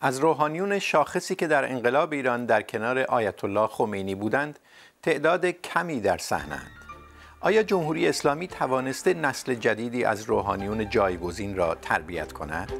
از روحانیون شاخصی که در انقلاب ایران در کنار آیت الله خمینی بودند تعداد کمی در سحنند. آیا جمهوری اسلامی توانسته نسل جدیدی از روحانیون جایگزین را تربیت کند؟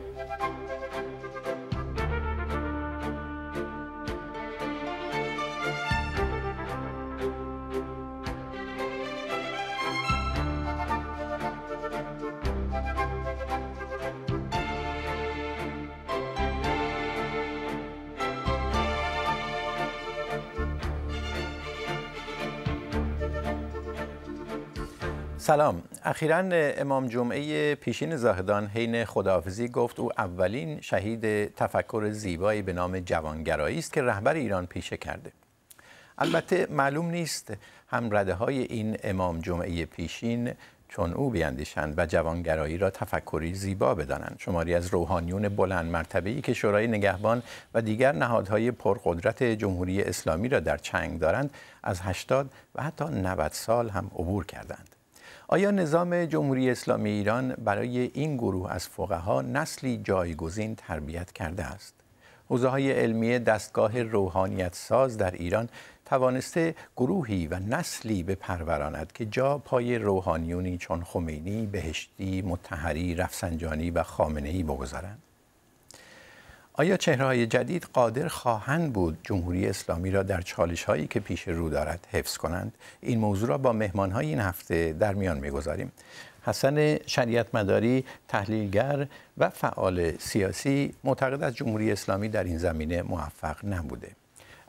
سلام اخیرا امام جمعه پیشین زاهدان حین خداحافظی گفت او اولین شهید تفکر زیبایی به نام جوانگرایی است که رهبر ایران پیشه کرده البته معلوم نیست هم رده های این امام جمعه پیشین چون او بیاندیشند و جوانگرایی را تفکری زیبا بدانند شماری از روحانیون بلند مرتبه ای که شورای نگهبان و دیگر نهادهای پرقدرت جمهوری اسلامی را در چنگ دارند از 80 و حتی 90 سال هم عبور کردند آیا نظام جمهوری اسلامی ایران برای این گروه از فقها نسلی جایگزین تربیت کرده است؟ حوزه های علمی دستگاه روحانیت ساز در ایران توانسته گروهی و نسلی به پروراند که جا پای روحانیونی چون خمینی، بهشتی، متحری، رفسنجانی و خامنه‌ای بگذارند. آیا چهره های جدید قادر خواهند بود جمهوری اسلامی را در چالش هایی که پیش رو دارد حفظ کنند این موضوع را با مهمان های این هفته در میان میگذاریم حسن شریعت مداری تحلیلگر و فعال سیاسی معتقد از جمهوری اسلامی در این زمینه موفق نبوده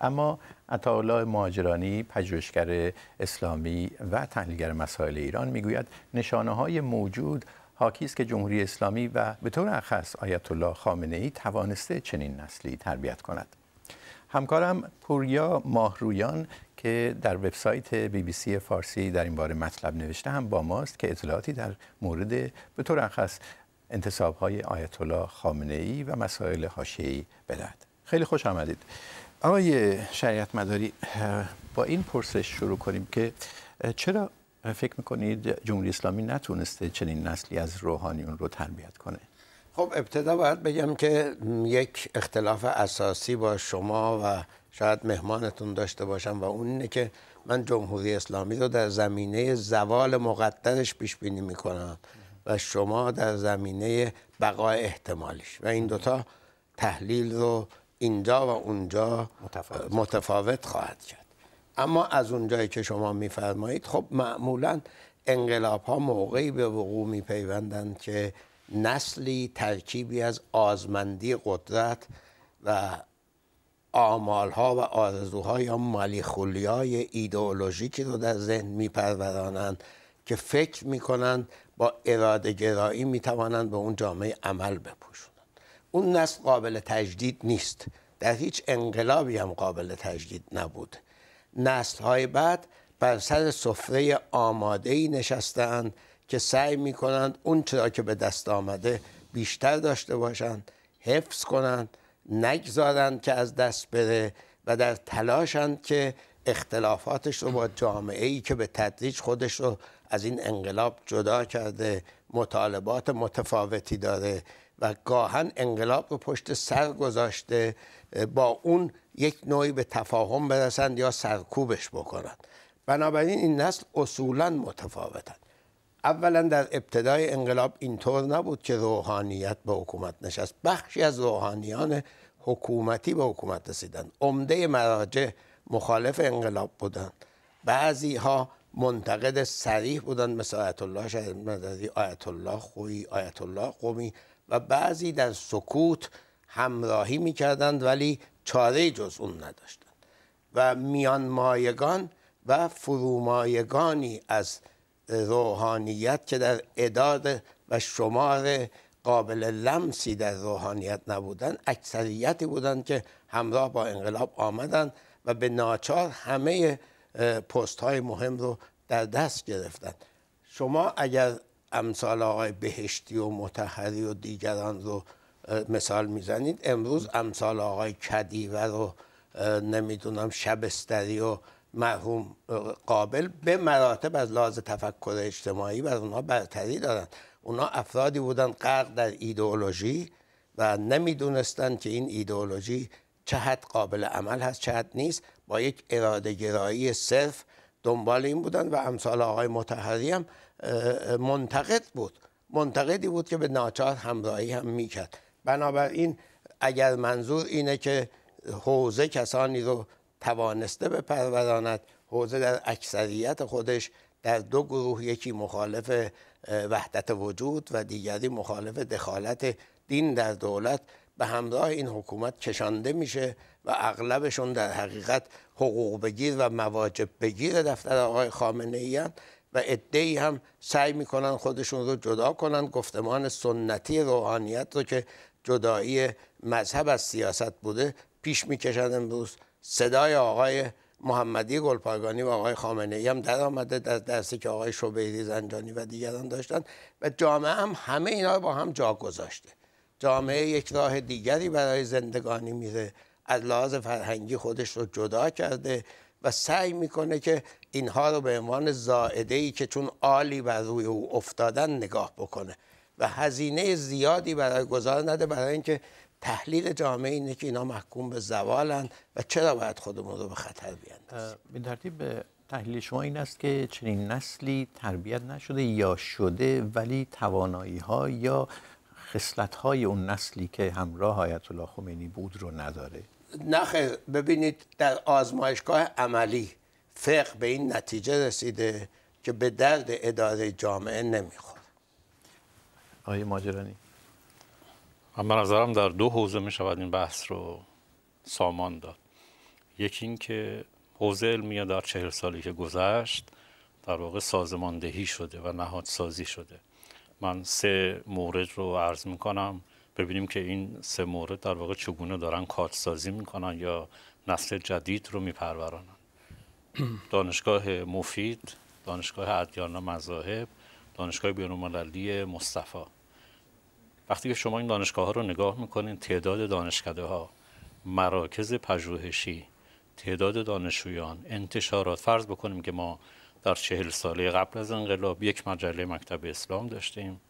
اما عطاالله ماجرانی پژوهشگر اسلامی و تحلیلگر مسائل ایران میگوید نشانه های موجود حاکی است که جمهوری اسلامی و به طور اخص آیت الله خامنه ای توانسته چنین نسلی تربیت کند همکارم پوریا ماهرویان که در وبسایت بی بی سی فارسی در این باره مطلب نوشته هم با ماست که اطلاعاتی در مورد به طور اخص انتصاب های آیت الله خامنه ای و مسائل ای بدهد خیلی خوش آمدید آقای شریعت مداری با این پرسش شروع کنیم که چرا فکر میکنید جمهوری اسلامی نتونسته چنین نسلی از روحانیون رو تربیت کنه خب ابتدا باید بگم که یک اختلاف اساسی با شما و شاید مهمانتون داشته باشم و اون اینه که من جمهوری اسلامی رو در زمینه زوال مقدرش پیش بینی میکنم و شما در زمینه بقای احتمالش و این دوتا تحلیل رو اینجا و اونجا متفاوت, متفاوت خواهد کرد اما از اونجایی که شما میفرمایید خب معمولا انقلاب ها موقعی به وقوع میپیوندند که نسلی ترکیبی از آزمندی قدرت و ها و آرزوها یا های ایدئولوژیکی رو در ذهن میپرورانند که فکر میکنند با اراده گرایی میتوانند به اون جامعه عمل بپوشونند اون نسل قابل تجدید نیست در هیچ انقلابی هم قابل تجدید نبود نسل های بعد بر سر سفره آماده ای نشستند که سعی می کنند اون چرا که به دست آمده بیشتر داشته باشند حفظ کنند نگذارند که از دست بره و در تلاشند که اختلافاتش رو با جامعه ای که به تدریج خودش رو از این انقلاب جدا کرده مطالبات متفاوتی داره و گاهن انقلاب رو پشت سر گذاشته با اون یک نوعی به تفاهم برسند یا سرکوبش بکنند بنابراین این نسل اصولا متفاوتند اولا در ابتدای انقلاب اینطور نبود که روحانیت به حکومت نشست بخشی از روحانیان حکومتی به حکومت رسیدند عمده مراجع مخالف انقلاب بودند بعضی ها منتقد سریح بودند مثل آیت الله شهر آیت الله خویی آیت الله قومی و بعضی در سکوت همراهی میکردند ولی چاره جز اون نداشتند و میان مایگان و فرومایگانی از روحانیت که در اداد و شمار قابل لمسی در روحانیت نبودن اکثریتی بودند که همراه با انقلاب آمدند و به ناچار همه پست های مهم رو در دست گرفتند شما اگر امثال آقای بهشتی و متحری و دیگران رو مثال میزنید امروز امثال آقای کدیور و نمیدونم شبستری و مرحوم قابل به مراتب از لحاظ تفکر اجتماعی بر اونها برتری دارن اونا افرادی بودن غرق در ایدئولوژی و نمیدونستند که این ایدئولوژی چه حد قابل عمل هست چه حد نیست با یک اراده گرایی صرف دنبال این بودن و امثال آقای متحری هم منتقد بود منتقدی بود که به ناچار همراهی هم میکرد بنابراین اگر منظور اینه که حوزه کسانی رو توانسته بپروراند حوزه در اکثریت خودش در دو گروه یکی مخالف وحدت وجود و دیگری مخالف دخالت دین در دولت به همراه این حکومت کشانده میشه و اغلبشون در حقیقت حقوق بگیر و مواجب بگیر دفتر آقای خامنه ای و ادعی هم سعی میکنن خودشون رو جدا کنن گفتمان سنتی روحانیت رو که جدایی مذهب از سیاست بوده پیش میکشد امروز صدای آقای محمدی گلپایگانی و آقای خامنه ای هم در آمده در درسی که آقای شبهری زنجانی و دیگران داشتن و جامعه هم همه اینا رو با هم جا گذاشته جامعه یک راه دیگری برای زندگانی میره از لحاظ فرهنگی خودش رو جدا کرده و سعی میکنه که اینها رو به عنوان زائده ای که چون عالی بر روی او افتادن نگاه بکنه و هزینه زیادی برای گذار نده برای اینکه تحلیل جامعه اینه که اینا محکوم به زوالن و چرا باید خودمون رو به خطر بیاندازیم به ترتیب تحلیل شما این است که چنین نسلی تربیت نشده یا شده ولی توانایی ها یا خصلت های اون نسلی که همراه آیت الله خمینی بود رو نداره نه ببینید در آزمایشگاه عملی فقه به این نتیجه رسیده که به درد اداره جامعه نمیخواد آیه ماجرانی من نظرم در دو حوزه می شود این بحث رو سامان داد یکی اینکه حوزه علمیه در چهل سالی که گذشت در واقع سازماندهی شده و نهاد سازی شده من سه مورد رو عرض می کنم ببینیم که این سه مورد در واقع چگونه دارن می میکنن یا نسل جدید رو پرورانن دانشگاه مفید دانشگاه ادیان مذاهب دانشگاه بینالمللی مصطفی وقتی که شما این دانشگاه ها رو نگاه میکنین تعداد دانشکده ها مراکز پژوهشی تعداد دانشجویان انتشارات فرض بکنیم که ما در چهل ساله قبل از انقلاب یک مجله مکتب اسلام داشتیم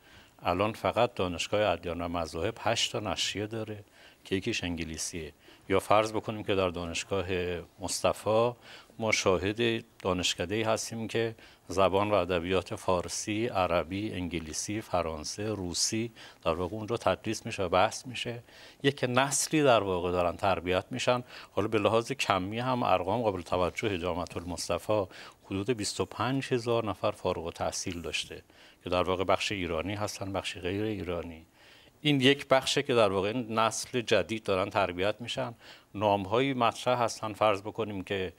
الان فقط دانشگاه ادیان و مذاهب 8 تا نشریه داره که یکیش انگلیسیه یا فرض بکنیم که در دانشگاه مصطفی ما شاهد دانشکده هستیم که زبان و ادبیات فارسی، عربی، انگلیسی، فرانسه، روسی در واقع اونجا تدریس میشه و بحث میشه یک نسلی در واقع دارن تربیت میشن حالا به لحاظ کمی هم ارقام قابل توجه جامعه المصطفی حدود 25 هزار نفر فارغ و تحصیل داشته که در واقع بخش ایرانی هستن بخش غیر ایرانی این یک بخشه که در واقع نسل جدید دارن تربیت میشن نامهایی مطرح هستن فرض بکنیم که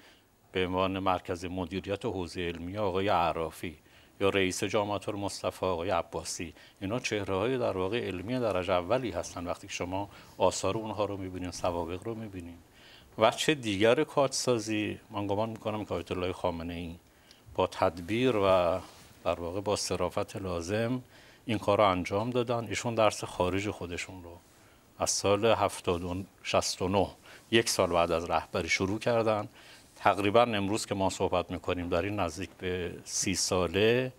به عنوان مرکز مدیریت حوزه علمی آقای عرافی یا رئیس جامعه مصطفی آقای عباسی اینا چهره های در واقع علمی درجه اولی هستن وقتی شما آثار اونها رو میبینیم، سوابق رو میبینیم و چه دیگر کارتسازی من گمان میکنم که آیت الله خامنه ای با تدبیر و در واقع با صرافت لازم این کار رو انجام دادن ایشون درس خارج خودشون رو از سال 69 یک سال بعد از رهبری شروع کردن تقریبا امروز که ما صحبت میکنیم در این نزدیک به سی ساله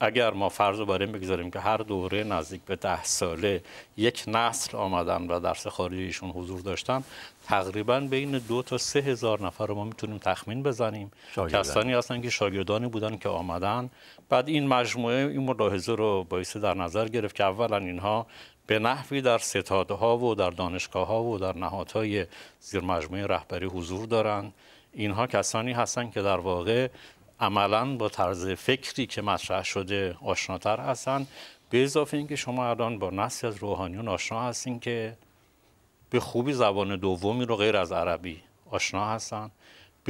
اگر ما فرض رو بر این بگذاریم که هر دوره نزدیک به ده ساله یک نسل آمدن و درس خارجیشون ایشون حضور داشتن تقریبا بین دو تا سه هزار نفر رو ما میتونیم تخمین بزنیم کسانی هستن که شاگردانی بودن که آمدن بعد این مجموعه این ملاحظه رو باعث در نظر گرفت که اولا اینها به نحوی در ستادها و در دانشگاه ها و در نهادهای زیر مجموعه رهبری حضور دارند اینها کسانی هستند که در واقع عملا با طرز فکری که مطرح شده آشناتر هستند به اضافه اینکه شما الان با نسل از روحانیون آشنا هستین که به خوبی زبان دومی رو غیر از عربی آشنا هستن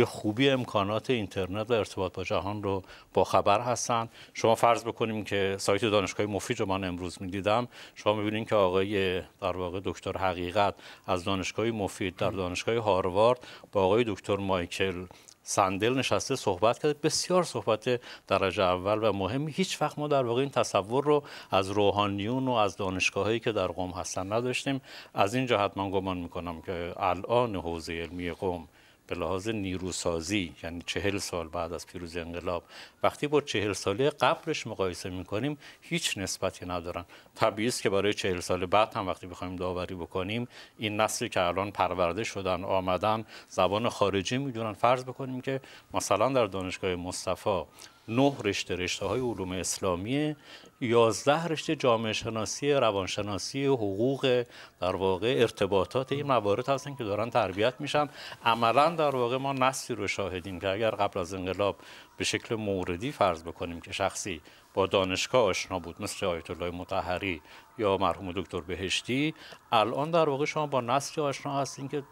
به خوبی امکانات اینترنت و ارتباط با جهان رو با خبر هستن شما فرض بکنیم که سایت دانشگاه مفید رو من امروز میدیدم شما بینید که آقای در واقع دکتر حقیقت از دانشگاه مفید در دانشگاه هاروارد با آقای دکتر مایکل سندل نشسته صحبت کرده بسیار صحبت درجه اول و مهم هیچ وقت ما در واقع این تصور رو از روحانیون و از هایی که در قوم هستن نداشتیم از این جهت من گمان میکنم که الان حوزه علمی قوم به لحاظ نیروسازی یعنی چهل سال بعد از پیروزی انقلاب وقتی با چهل ساله قبلش مقایسه میکنیم هیچ نسبتی ندارن طبیعی که برای چهل سال بعد هم وقتی بخوایم داوری بکنیم این نسلی که الان پرورده شدن آمدن زبان خارجی میدونن فرض بکنیم که مثلا در دانشگاه مصطفی نه رشته رشته های علوم اسلامی یازده رشته جامعه شناسی روانشناسی حقوق در واقع ارتباطات این موارد هستن که دارن تربیت میشن عملا در واقع ما نسلی رو شاهدیم که اگر قبل از انقلاب به شکل موردی فرض بکنیم که شخصی با دانشگاه آشنا بود مثل آیت الله مطهری یا مرحوم دکتر بهشتی الان در واقع شما با نسلی آشنا هستین که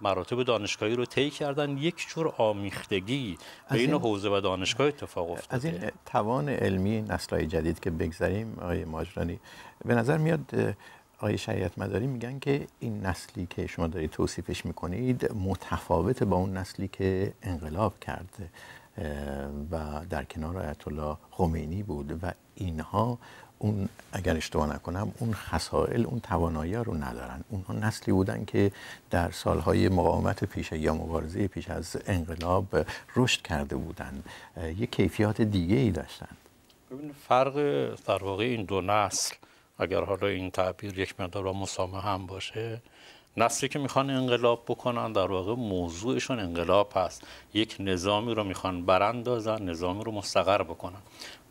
مراتب دانشگاهی رو طی کردن یک جور آمیختگی بین حوزه و دانشگاه اتفاق افتاده از این توان علمی های جدید که بگذاریم آقای ماجرانی به نظر میاد آقای شریعت مداری میگن که این نسلی که شما دارید توصیفش میکنید متفاوت با اون نسلی که انقلاب کرده و در کنار آیت الله خمینی بود و اینها اون اگر اشتباه نکنم اون خسائل اون توانایی رو ندارن اونها نسلی بودن که در سالهای مقاومت پیش یا مبارزه پیش از انقلاب رشد کرده بودن یه کیفیات دیگه ای داشتن ببین فرق در واقع این دو نسل اگر حالا این تعبیر یک مقدار مسامه هم باشه نسلی که میخوان انقلاب بکنن در واقع موضوعشون انقلاب هست یک نظامی رو میخوان براندازن نظامی رو مستقر بکنن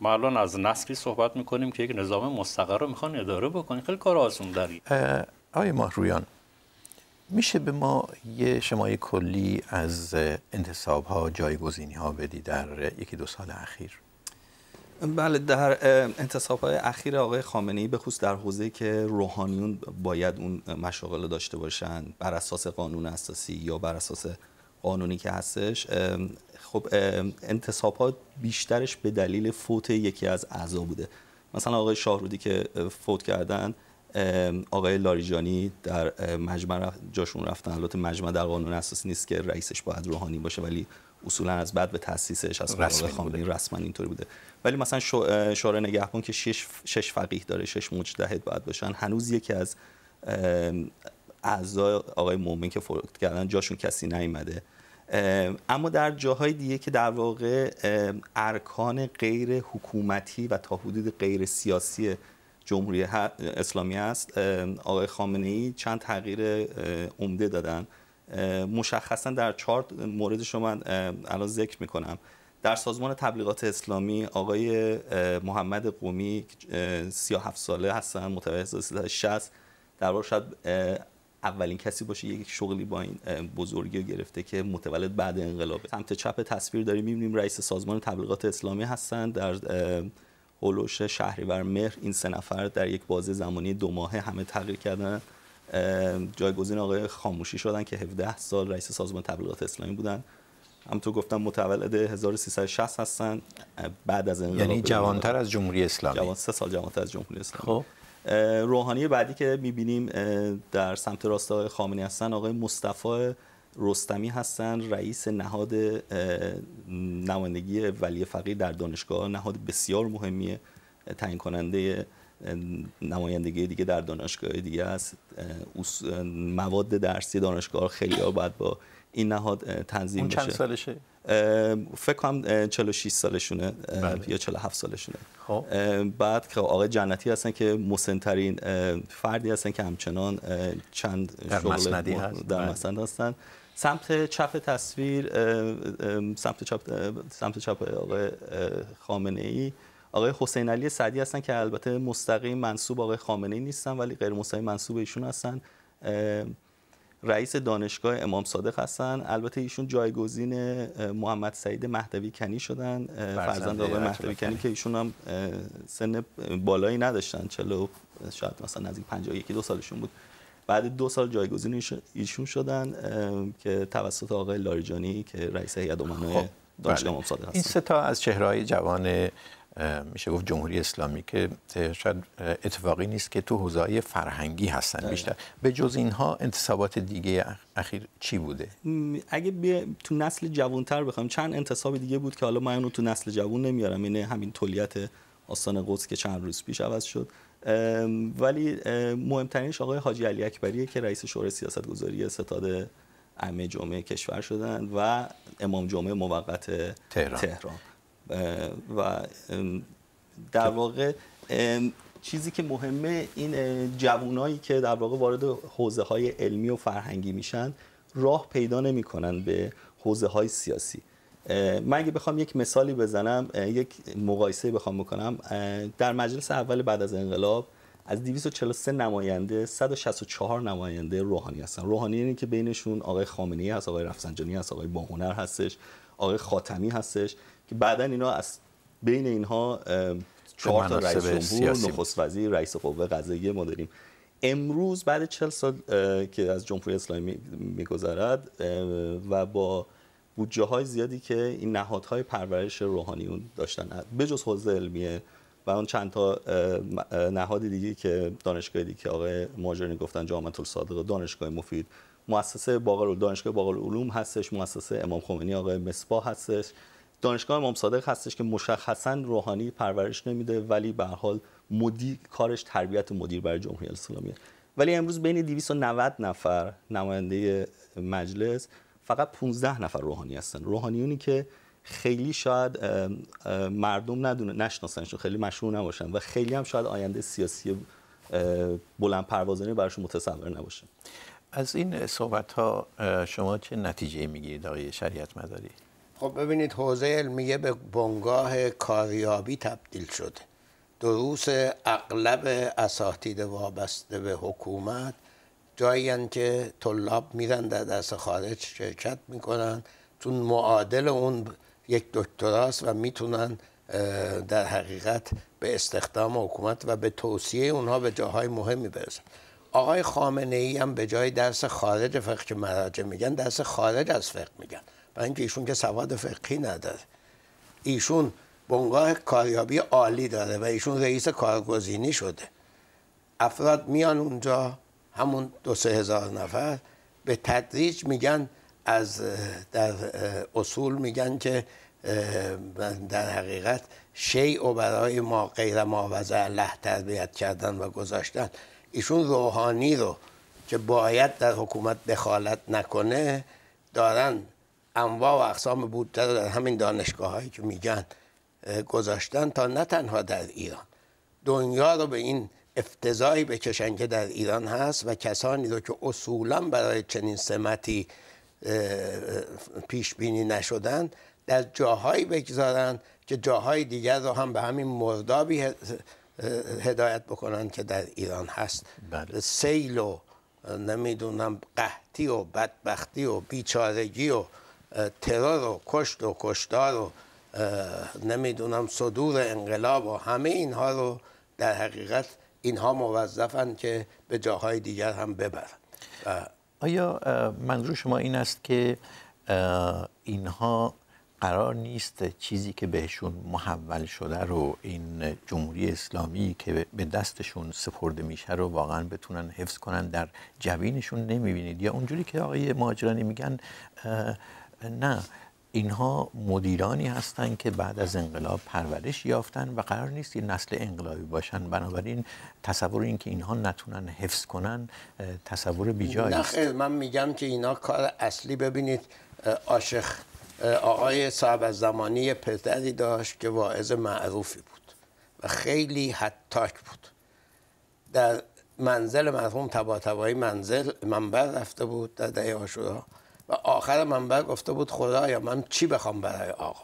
ما الان از نسلی صحبت میکنیم که یک نظام مستقر رو میخوان اداره بکنن خیلی کار آسون داری آقای ماهرویان میشه به ما یه شمای کلی از انتصاب ها جایگزینی ها بدی در یکی دو سال اخیر بله در انتصاب های اخیر آقای خامنه ای به در حوزه که روحانیون باید اون مشاغل داشته باشن بر اساس قانون اساسی یا بر اساس قانونی که هستش خب انتصاب بیشترش به دلیل فوت یکی از اعضا بوده مثلا آقای شاهرودی که فوت کردن آقای لاریجانی در مجمع جاشون رفتن البته مجمع در قانون اساسی نیست که رئیسش باید روحانی باشه ولی اصولا از بعد به تاسیسش از قرار خامنه‌ای رسما اینطوری بوده ولی مثلا شورای نگهبان که شش, شش فقیه داره شش مجتهد باید باشن هنوز یکی از اعضای آقای مؤمن که فوت کردن جاشون کسی نیومده اما در جاهای دیگه که در واقع ارکان غیر حکومتی و تا حدود غیر سیاسی جمهوری اسلامی است آقای خامنه ای چند تغییر عمده دادن مشخصا در چهار موردش رو من الان ذکر میکنم در سازمان تبلیغات اسلامی آقای محمد قومی 37 ساله هستن متولد 1360 در واقع شاید اولین کسی باشه یک شغلی با این بزرگی رو گرفته که متولد بعد انقلاب سمت چپ تصویر داریم میبینیم رئیس سازمان تبلیغات اسلامی هستن در هولوش شهریور مهر این سه نفر در یک بازه زمانی دو ماهه همه تغییر کردن جایگزین آقای خاموشی شدن که 17 سال رئیس سازمان تبلیغات اسلامی بودن همونطور گفتم متولد 1360 هستن بعد از انقلاب یعنی جوانتر از جمهوری اسلامی جوان سه سال جوانتر از جمهوری اسلامی خب روحانی بعدی که میبینیم در سمت راست آقای خامنه‌ای هستن آقای مصطفی رستمی هستن رئیس نهاد نمایندگی ولی فقیر در دانشگاه نهاد بسیار مهمیه تعیین کننده نمایندگی دیگه در دانشگاه دیگه است مواد درسی دانشگاه خیلی ها باید با این نهاد تنظیم اون چند سالشه فکر کنم 46 سالشونه بله. یا 47 سالشونه خب بعد که خب آقای جنتی هستن که مسنترین فردی هستن که همچنان چند در شغل در بله. مسند هستن سمت چپ تصویر سمت چپ سمت چپ آقای خامنه ای آقای حسین علی سعدی هستن که البته مستقیم منصوب آقای خامنه ای نیستن ولی غیر مستقیم منصوب ایشون هستن رئیس دانشگاه امام صادق هستن البته ایشون جایگزین محمد سعید مهدوی کنی شدن فرزند آقای مهدوی کنی که ایشون هم سن بالایی نداشتن چلو شاید مثلا نزدیک 51 دو سالشون بود بعد دو سال جایگزین ایشون شدن که توسط آقای لاریجانی که رئیس هیئت امنای خب، دانشگاه بله. امام صادق هستن این سه تا از چهره‌های جوان میشه گفت جمهوری اسلامی که شاید اتفاقی نیست که تو حوزه فرهنگی هستن بله. بیشتر به جز اینها انتصابات دیگه اخیر چی بوده اگه به تو نسل جوانتر بخوام چند انتصاب دیگه بود که حالا من اونو تو نسل جوان نمیارم اینه یعنی همین تولیت آستان قدس که چند روز پیش عوض شد ولی ام مهمترینش آقای حاجی علی اکبریه که رئیس شورای گذاری ستاد امه جمعه کشور شدن و امام جمعه موقت تهران. و در واقع چیزی که مهمه این جوانایی که در واقع وارد حوزه های علمی و فرهنگی میشن راه پیدا نمیکنن به حوزه های سیاسی من اگه بخوام یک مثالی بزنم یک مقایسه بخوام بکنم در مجلس اول بعد از انقلاب از 243 نماینده 164 نماینده روحانی هستن روحانی یعنی که بینشون آقای خامنه‌ای هست آقای رفسنجانی هست آقای باهنر هستش آقای خاتمی هستش که بعدا اینا از بین اینها چهار تا رئیس جمهور نخست وزیر رئیس قوه قضاییه ما داریم امروز بعد چل سال که از جمهوری اسلامی میگذرد و با بودجه های زیادی که این نهادهای پرورش روحانیون داشتن جز حوزه علمیه و اون چند تا نهاد دیگه که دانشگاهی دیگه که آقای ماجرینی گفتن جامعه و دانشگاه مفید مؤسسه باقر دانشگاه باقر علوم هستش مؤسسه امام خمینی آقای مصباح هستش دانشگاه امام صادق هستش که مشخصا روحانی پرورش نمیده ولی به حال مدیر کارش تربیت مدیر برای جمهوری اسلامیه ولی امروز بین 290 نفر نماینده مجلس فقط 15 نفر روحانی هستن روحانیونی که خیلی شاید مردم ندونه نشناسنشون خیلی مشهور نباشن و خیلی هم شاید آینده سیاسی بلند پروازانه براشون متصور نباشه از این صحبت ها شما چه نتیجه میگیرید آقای شریعت مداری؟ خب ببینید حوزه علمیه به بنگاه کاریابی تبدیل شده دروس اغلب اساتید وابسته به حکومت جایی که طلاب میرن در درس خارج شرکت میکنن چون معادل اون یک دکتراست و میتونن در حقیقت به استخدام حکومت و به توصیه اونها به جاهای مهمی برسن آقای خامنه ای هم به جای درس خارج فقه که مراجع میگن درس خارج از فقه میگن و اینکه ایشون که سواد فقهی نداره ایشون بنگاه کاریابی عالی داره و ایشون رئیس کارگزینی شده افراد میان اونجا همون دو سه هزار نفر به تدریج میگن از در اصول میگن که در حقیقت شیع و برای ما غیر ما وزه الله تربیت کردن و گذاشتن ایشون روحانی رو که باید در حکومت دخالت نکنه دارن انواع و اقسام بودتر رو در همین دانشگاه هایی که میگن گذاشتن تا نه تنها در ایران دنیا رو به این افتضایی بکشن که در ایران هست و کسانی رو که اصولا برای چنین سمتی پیش بینی نشدن در جاهایی بگذارن که جاهای دیگر رو هم به همین مردابی هدایت بکنن که در ایران هست بله. سیل و نمیدونم قحطی و بدبختی و بیچارگی و ترور و کشت و کشتار و نمیدونم صدور انقلاب و همه اینها رو در حقیقت اینها موظفن که به جاهای دیگر هم ببرن آیا منظور شما این است که اینها قرار نیست چیزی که بهشون محول شده رو این جمهوری اسلامی که به دستشون سپرده میشه رو واقعا بتونن حفظ کنن در جوینشون نمیبینید یا اونجوری که آقای مهاجرانی میگن نه اینها مدیرانی هستند که بعد از انقلاب پرورش یافتن و قرار نیست نسل انقلابی باشن بنابراین تصور اینکه اینها نتونن حفظ کنن تصور بیجایی است من میگم که اینا کار اصلی ببینید عاشق آقای صاحب زمانی پدری داشت که واعظ معروفی بود و خیلی حتاک بود در منزل مرحوم تبا تبایی منزل منبر رفته بود در دهه آشورا و آخر منبر گفته بود خدایا من چی بخوام برای آقا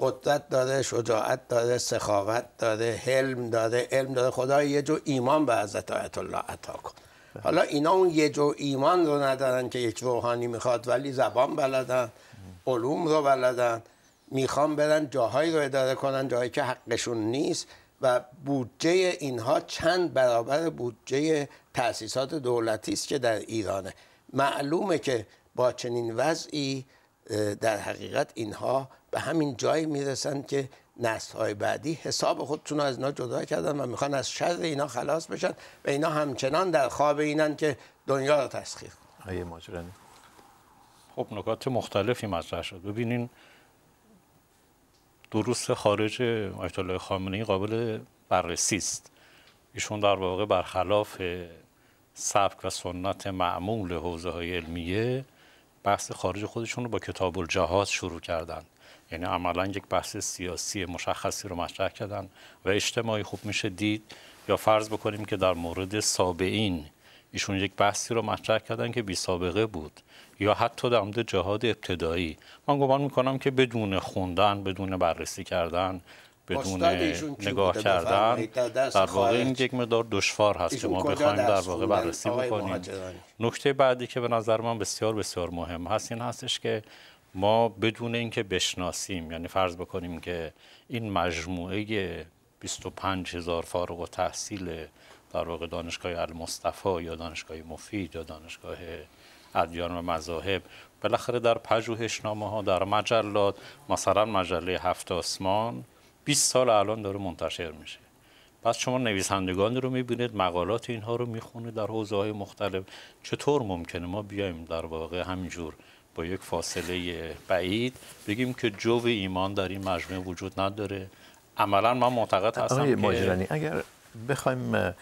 قدرت داره شجاعت داره سخاوت داره حلم داره علم داره خدا یه جو ایمان به حضرت آیت الله عطا کن حالا اینا اون یه جو ایمان رو ندارن که یک روحانی میخواد ولی زبان بلدن علوم رو بلدن میخوان برن جاهایی رو اداره کنن جایی که حقشون نیست و بودجه اینها چند برابر بودجه تاسیسات دولتی است که در ایرانه معلومه که با چنین وضعی در حقیقت اینها به همین جایی میرسن که نسل بعدی حساب خودشون از اینا جدا کردن و میخوان از شر اینا خلاص بشن و اینا همچنان در خواب اینن که دنیا رو تسخیر کنن خب نکات مختلفی مطرح شد ببینین دروس خارج آیت الله خامنه‌ای قابل بررسی است ایشون در واقع برخلاف سبک و سنت معمول حوزه های علمیه بحث خارج خودشون رو با کتاب الجهاد شروع کردند یعنی عملا یک بحث سیاسی مشخصی رو مطرح کردن و اجتماعی خوب میشه دید یا فرض بکنیم که در مورد سابعین ایشون یک بحثی رو مطرح کردن که بی سابقه بود یا حتی در مورد جهاد ابتدایی من گمان میکنم که بدون خوندن بدون بررسی کردن بدون نگاه کردن در واقع این یک مقدار دشوار هست که ما بخوایم در واقع بررسی بکنیم نکته بعدی که به نظر من بسیار بسیار مهم هست این هستش که ما بدون اینکه بشناسیم یعنی فرض بکنیم که این مجموعه 25 هزار فارغ و تحصیل در واقع دانشگاه المصطفی یا دانشگاه مفید یا دانشگاه ادیان و مذاهب بالاخره در نامه ها در مجلات مثلا مجله هفت آسمان 20 سال الان داره منتشر میشه پس شما نویسندگان رو میبینید مقالات اینها رو میخونه در حوزه های مختلف چطور ممکنه ما بیایم در واقع همینجور با یک فاصله بعید بگیم که جو ایمان در این مجموعه وجود نداره عملا من معتقد هستم که اگر بخوایم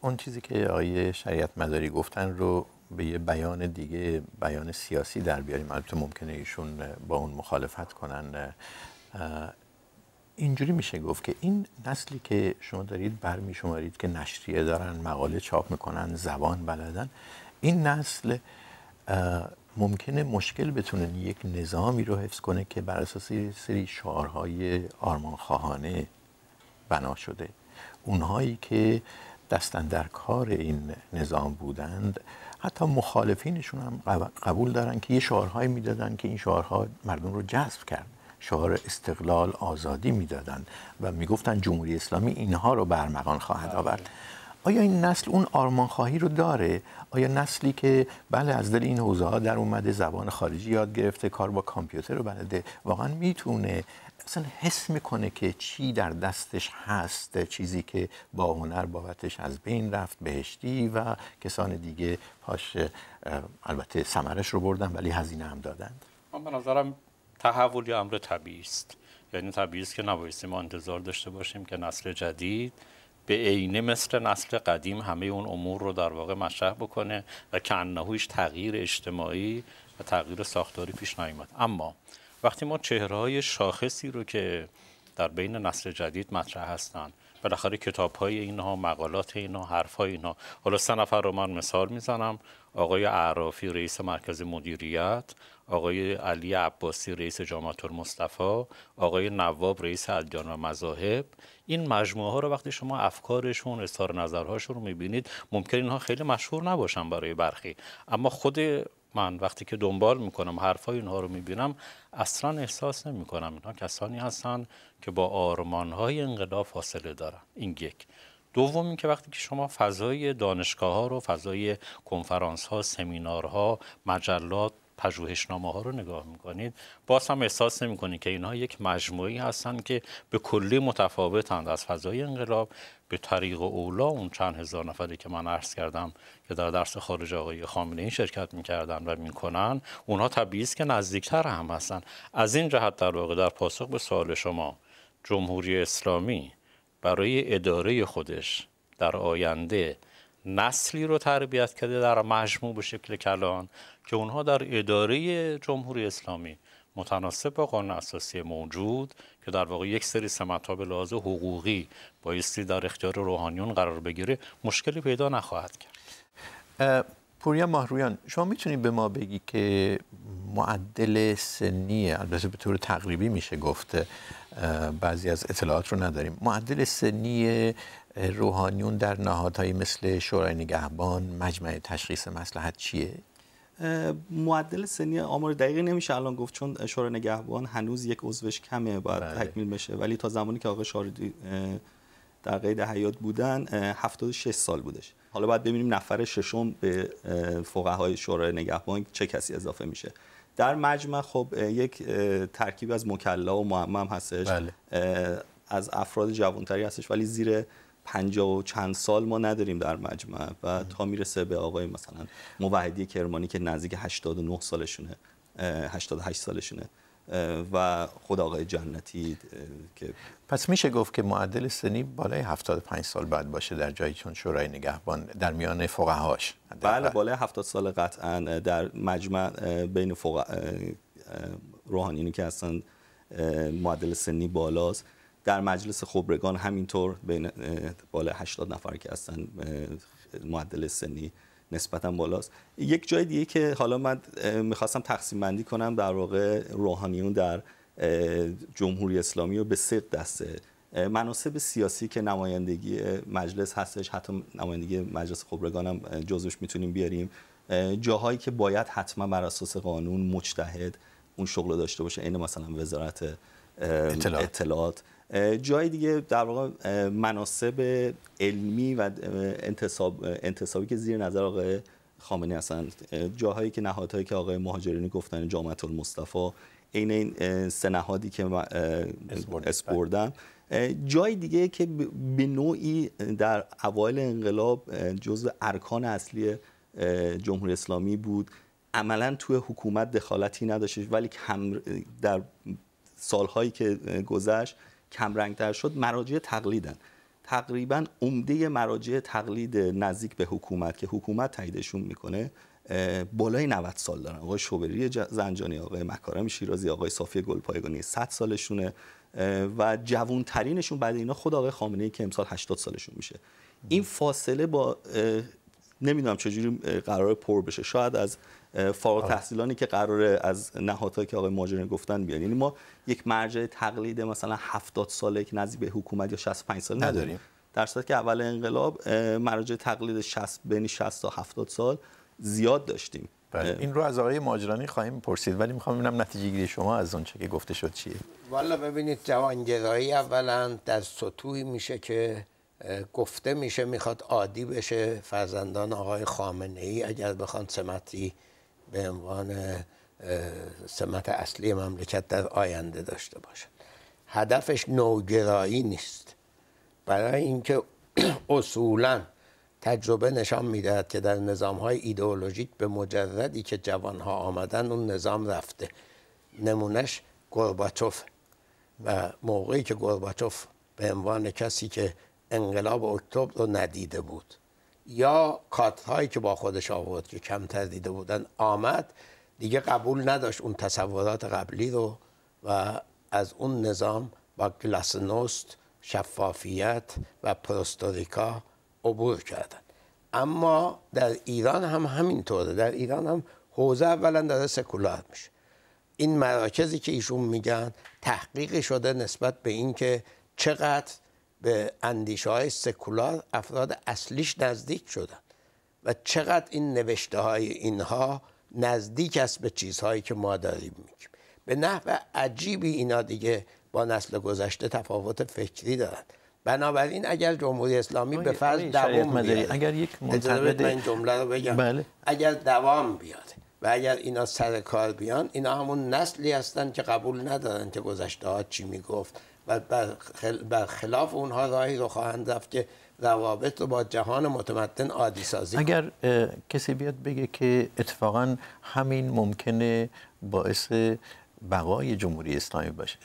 اون چیزی که آیه شریعت مداری گفتن رو به یه بیان دیگه بیان سیاسی در بیاریم البته ممکنه ایشون با اون مخالفت کنن اینجوری میشه گفت که این نسلی که شما دارید برمیشمارید که نشریه دارن مقاله چاپ میکنن زبان بلدن این نسل ممکنه مشکل بتونن یک نظامی رو حفظ کنه که بر اساس سری شعارهای آرمانخواهانه بنا شده اونهایی که دستن در کار این نظام بودند حتی مخالفینشون هم قبول دارن که یه شعارهایی میدادن که این شعارها مردم رو جذب کرد شعار استقلال آزادی میدادن و میگفتن جمهوری اسلامی اینها رو برمغان خواهد آورد آیا این نسل اون آرمان خواهی رو داره آیا نسلی که بله از دل این حوزه ها در اومده زبان خارجی یاد گرفته کار با کامپیوتر رو بلده واقعا میتونه اصلا حس میکنه که چی در دستش هست چیزی که با هنر بابتش از بین رفت بهشتی و کسان دیگه پاش البته سمرش رو بردن ولی هزینه هم دادند من به نظرم تحول یا امر طبیعی است یعنی طبیعی است که نبایستی ما انتظار داشته باشیم که نسل جدید به عینه مثل نسل قدیم همه اون امور رو در واقع مطرح بکنه و کنهویش تغییر اجتماعی و تغییر ساختاری پیش نیامد اما وقتی ما چهره های شاخصی رو که در بین نسل جدید مطرح هستند بالاخره کتاب های اینها مقالات اینها حرف های اینها حالا سه نفر رو من مثال میزنم آقای عرافی رئیس مرکز مدیریت آقای علی عباسی رئیس جامعه مصطفی آقای نواب رئیس ادیان و مذاهب این مجموعه ها رو وقتی شما افکارشون اظهار نظرهاشون رو میبینید ممکن اینها خیلی مشهور نباشن برای برخی اما خود من وقتی که دنبال میکنم حرفای اینها رو میبینم اصلا احساس نمیکنم اینها کسانی هستند که با های انقلاب فاصله دارن این یک دوم اینکه که وقتی که شما فضای دانشگاه ها رو فضای کنفرانس ها سمینار ها مجلات نامه ها رو نگاه میکنید باز هم احساس نمیکنید که اینها یک مجموعی هستند که به کلی متفاوتند از فضای انقلاب به طریق اولا اون چند هزار نفری که من عرض کردم که در درس خارج آقای خامنه این شرکت میکردن و میکنن اونها طبیعی است که نزدیکتر هم هستند. از این جهت در واقع در پاسخ به سوال شما جمهوری اسلامی برای اداره خودش در آینده نسلی رو تربیت کرده در مجموع به شکل کلان که اونها در اداره جمهوری اسلامی متناسب با قانون اساسی موجود که در واقع یک سری ها به لحاظ حقوقی بایستی در اختیار روحانیون قرار بگیره مشکلی پیدا نخواهد کرد پوریا ماهرویان شما میتونید به ما بگی که معدل سنی البته به طور تقریبی میشه گفته بعضی از اطلاعات رو نداریم معدل سنی روحانیون در نهادهایی مثل شورای نگهبان مجمع تشخیص مسلحت چیه؟ معدل سنی آمار دقیقی نمیشه الان گفت چون شورای نگهبان هنوز یک عضوش کمه باید بله. تکمیل بشه ولی تا زمانی که آقای شاردی در قید حیات بودن 76 سال بودش حالا باید ببینیم نفر ششم به فقهای شورای نگهبان چه کسی اضافه میشه در مجمع خب یک ترکیب از مکلا و معمم هستش بله. از افراد جوانتری هستش ولی زیر پنجاه و چند سال ما نداریم در مجمع و تا میرسه به آقای مثلا موحدی کرمانی که نزدیک 89 سالشونه 88 سالشونه و خود آقای جنتی که پس میشه گفت که معدل سنی بالای پنج سال بعد باشه در جایی چون شورای نگهبان در میان فقهاش بله بالای 70 سال قطعا در مجمع بین فقه روحانیونی که اصلا معدل سنی بالاست در مجلس خبرگان همینطور بین بالا 80 نفر که هستن معدل سنی نسبتا بالاست یک جای دیگه که حالا من میخواستم تقسیم بندی کنم در واقع روحانیون در جمهوری اسلامی رو به سه دسته مناسب سیاسی که نمایندگی مجلس هستش حتی نمایندگی مجلس خبرگان هم جزوش میتونیم بیاریم جاهایی که باید حتما بر اساس قانون مجتهد اون شغل داشته باشه عین مثلا وزارت اطلاعات. جای دیگه در واقع مناسب علمی و انتصاب انتصابی که زیر نظر آقای خامنه‌ای هستن جاهایی که نهادهایی که آقای مهاجرینی گفتن جامعه المصطفی عین این سه نهادی که اسپوردم جای دیگه که به نوعی در اوایل انقلاب جزو ارکان اصلی جمهوری اسلامی بود عملا توی حکومت دخالتی نداشت ولی در سالهایی که گذشت کمرنگتر شد مراجع تقلیدن تقریبا عمده مراجع تقلید نزدیک به حکومت که حکومت تاییدشون میکنه بالای 90 سال دارن آقای شوبری زنجانی آقای مکارم شیرازی آقای صافی گلپایگانی 100 سالشونه و جوانترینشون بعد اینا خود آقای خامنه ای که امسال 80 سالشون میشه این فاصله با نمیدونم چجوری قرار پر بشه شاید از فارغ تحصیلانی که قراره از نهادهایی که آقای ماجرین گفتن بیان یعنی ما یک مرجع تقلید مثلا 70 ساله که نزدیک به حکومت یا 65 ساله نداریم در صورتی که اول انقلاب مراجع تقلید 60 بین 60 تا 70 سال زیاد داشتیم بله. این رو از آقای ماجرانی خواهیم پرسید ولی میخوام ببینم نتیجه گیری شما از اونچه که گفته شد چیه والا ببینید جوانگرایی اولا در سطوحی میشه که گفته میشه میخواد عادی بشه فرزندان آقای خامنه ای اگر بخوان سمتی به عنوان سمت اصلی مملکت در آینده داشته باشد هدفش نوگرایی نیست برای اینکه اصولا تجربه نشان میدهد که در نظام های ایدئولوژیک به مجردی که جوان ها آمدن اون نظام رفته نمونش گرباچوف و موقعی که گرباچوف به عنوان کسی که انقلاب اکتبر رو ندیده بود یا کات هایی که با خودش آورد که کمتر دیده بودن آمد دیگه قبول نداشت اون تصورات قبلی رو و از اون نظام با گلاسنوست شفافیت و پروستوریکا عبور کردن اما در ایران هم همینطوره در ایران هم حوزه اولا داره سکولار میشه این مراکزی که ایشون میگن تحقیقی شده نسبت به اینکه چقدر به اندیشه های سکولار افراد اصلیش نزدیک شدن و چقدر این نوشته های اینها نزدیک است به چیزهایی که ما داریم میگیم به نحو عجیبی اینا دیگه با نسل گذشته تفاوت فکری دارن بنابراین اگر جمهوری اسلامی به فرض دوام بیاره اگر یک جمله رو بگم بله. اگر دوام بیاد و اگر اینا سر کار بیان اینا همون نسلی هستن که قبول ندارن که گذشته ها چی میگفت و برخلاف اونها راهی رو خواهند رفت که روابط رو با جهان متمدن عادی سازی اگر کسی بیاد بگه که اتفاقا همین ممکنه باعث بقای جمهوری اسلامی باشه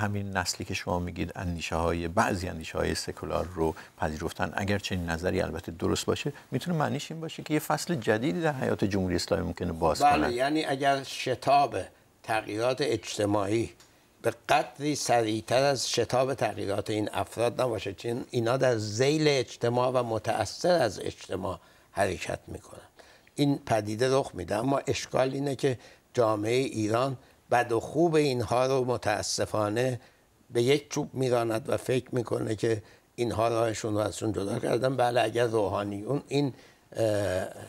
همین نسلی که شما میگید اندیشه های بعضی اندیشه های سکولار رو پذیرفتن اگر چنین نظری البته درست باشه میتونه معنیش این باشه که یه فصل جدیدی در حیات جمهوری اسلامی ممکنه باز بله یعنی اگر شتاب تغییرات اجتماعی به قدری سریعتر از شتاب تغییرات این افراد نباشه چون اینا در زیل اجتماع و متأثر از اجتماع حرکت میکنن این پدیده رخ میده اما اشکال اینه که جامعه ایران بد و خوب اینها رو متاسفانه به یک چوب میراند و فکر میکنه که اینها راهشون رو ازشون جدا کردن بله اگر روحانیون این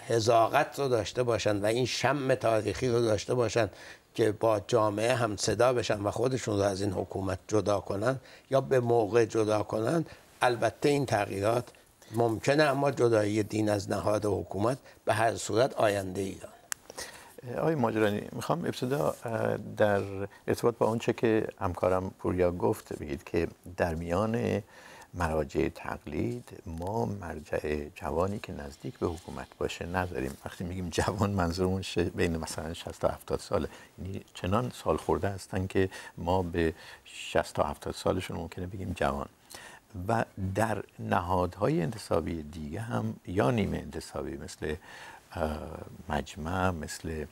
هزاقت رو داشته باشند و این شم تاریخی رو داشته باشند که با جامعه هم صدا بشن و خودشون رو از این حکومت جدا کنن یا به موقع جدا کنن البته این تغییرات ممکنه اما جدایی دین از نهاد حکومت به هر صورت آینده ایران آقای ماجرانی میخوام ابتدا در ارتباط با چه که همکارم پوریا گفت بگید که در میان مراجع تقلید ما مرجع جوانی که نزدیک به حکومت باشه نداریم وقتی میگیم جوان منظورمون بین مثلا 60 تا 70 ساله یعنی چنان سال خورده هستن که ما به 60 تا 70 سالشون ممکنه بگیم جوان و در نهادهای انتصابی دیگه هم یا نیمه انتصابی مثل مجمع مثل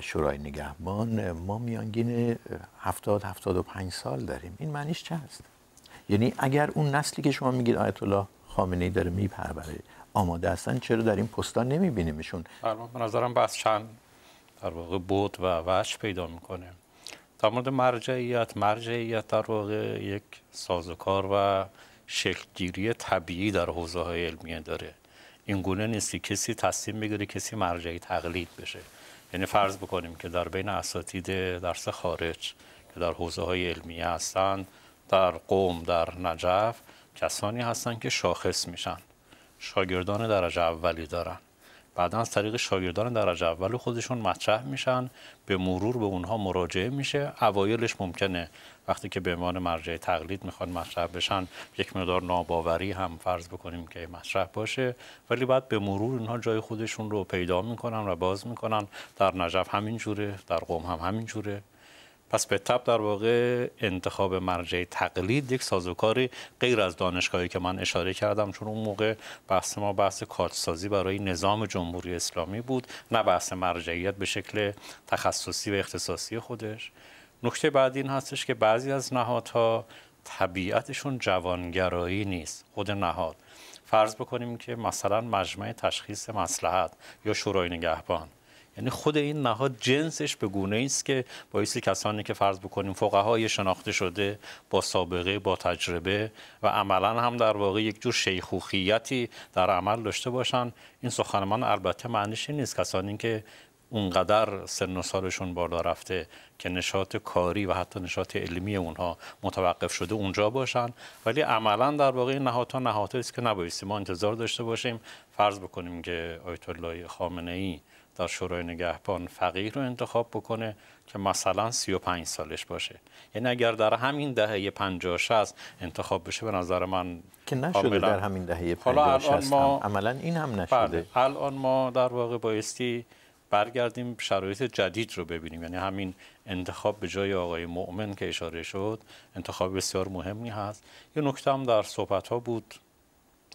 شورای نگهبان ما میانگین 70 75 سال داریم این معنیش چه است یعنی اگر اون نسلی که شما میگید آیت الله خامنه ای داره میپروره آماده هستن چرا در این پستا نمیبینیمشون به نظرم بس چند در واقع بود و وش پیدا میکنه در مورد مرجعیت مرجعیت در واقع یک سازوکار و شکلگیری طبیعی در حوزه های علمیه داره این گونه که کسی تصمیم بگیره کسی مرجعی تقلید بشه یعنی فرض بکنیم که در بین اساتید درس خارج که در حوزه های علمیه هستند در قوم در نجف کسانی هستند که شاخص میشن شاگردان درجه اولی دارن بعدا از طریق شاگردان درجه اول خودشون مطرح میشن به مرور به اونها مراجعه میشه اوایلش ممکنه وقتی که به عنوان مرجع تقلید میخوان مطرح بشن یک مقدار ناباوری هم فرض بکنیم که مطرح باشه ولی بعد به مرور اونها جای خودشون رو پیدا میکنن و باز میکنن در نجف همینجوره در قوم هم همینجوره. پس به تب در واقع انتخاب مرجع تقلید یک سازوکاری غیر از دانشگاهی که من اشاره کردم چون اون موقع بحث ما بحث کارتسازی برای نظام جمهوری اسلامی بود نه بحث مرجعیت به شکل تخصصی و اختصاصی خودش نکته بعد این هستش که بعضی از نهادها طبیعتشون جوانگرایی نیست خود نهاد فرض بکنیم که مثلا مجمع تشخیص مسلحت یا شورای نگهبان یعنی خود این نهاد جنسش به گونه است که بایستی کسانی که فرض بکنیم های شناخته شده با سابقه با تجربه و عملا هم در واقع یک جور شیخوخیتی در عمل داشته باشن این من البته معنیش نیست کسانی که اونقدر سن و سالشون بالا رفته که نشاط کاری و حتی نشاط علمی اونها متوقف شده اونجا باشن ولی عملا در واقع نهادها نهادهایی است که نبایستی ما انتظار داشته باشیم فرض بکنیم که آیت الله خامنه ای در شورای نگهبان فقیر رو انتخاب بکنه که مثلا 35 سالش باشه یعنی اگر در همین دهه 50 60 انتخاب بشه به نظر من که نشده در همین دهه 50 60 ما... عملا این هم نشده بله، الان ما در واقع بایستی برگردیم شرایط جدید رو ببینیم یعنی همین انتخاب به جای آقای مؤمن که اشاره شد انتخاب بسیار مهمی هست یه نکته هم در صحبت ها بود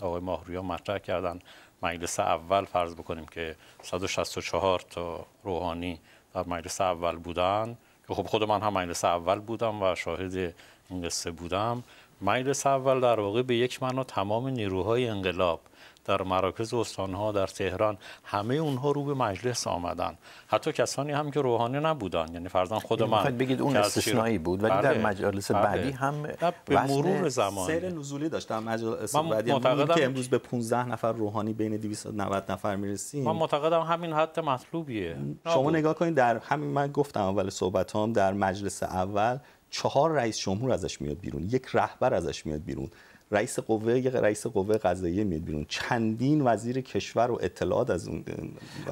آقای ماهرویان مطرح کردن مجلس اول فرض بکنیم که 164 تا روحانی در مجلس اول بودن که خب خود من هم مجلس اول بودم و شاهد این قصه بودم مجلس اول در واقع به یک معنا تمام نیروهای انقلاب در مراکز استانها در تهران همه اونها رو به مجلس آمدن حتی کسانی هم که روحانی نبودن یعنی فرضاً خود یعنی من بگید اون استثنایی بود ولی در بله، مجالس بله. بعدی هم به مرور زمان سیر نزولی داشت در مجلس بعدی معتقدم که امروز به 15 نفر روحانی بین 290 نفر میرسیم من معتقدم همین حد مطلوبیه شما نگاه کنید در همین من گفتم اول صحبتام در مجلس اول چهار رئیس جمهور ازش میاد بیرون یک رهبر ازش میاد بیرون رئیس قوه یه رئیس قوه قضاییه میاد چندین وزیر کشور و اطلاعات از اون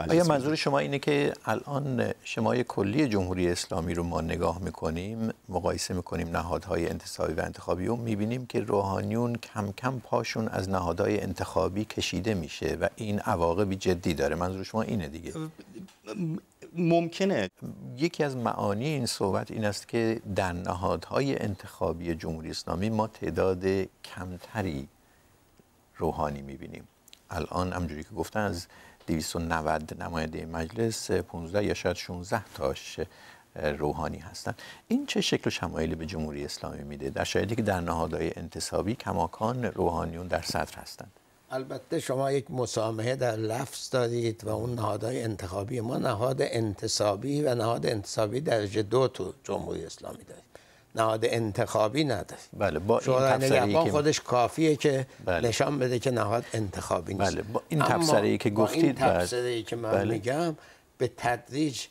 آیا منظور شما اینه که الان شمای کلی جمهوری اسلامی رو ما نگاه میکنیم مقایسه میکنیم نهادهای انتصابی و انتخابی و میبینیم که روحانیون کم کم پاشون از نهادهای انتخابی کشیده میشه و این عواقبی جدی داره منظور شما اینه دیگه ممکنه یکی از معانی این صحبت این است که در نهادهای انتخابی جمهوری اسلامی ما تعداد کمتری روحانی میبینیم الان همجوری که گفتن از 290 نماینده مجلس 15 یا شاید 16 تاش روحانی هستند این چه شکل و شمایلی به جمهوری اسلامی میده در شایدی که در نهادهای انتصابی کماکان روحانیون در صدر هستند البته شما یک مسامحه در لفظ دارید و اون نهادهای انتخابی ما نهاد انتصابی و نهاد انتصابی درجه دو تو جمهوری اسلامی داریم نهاد انتخابی نداریم بله با این نگهبان خودش کافیه که بله. نشان بده که نهاد انتخابی نیست بله با این تفسیری که گفتید این بله. که من بله. میگم به تدریج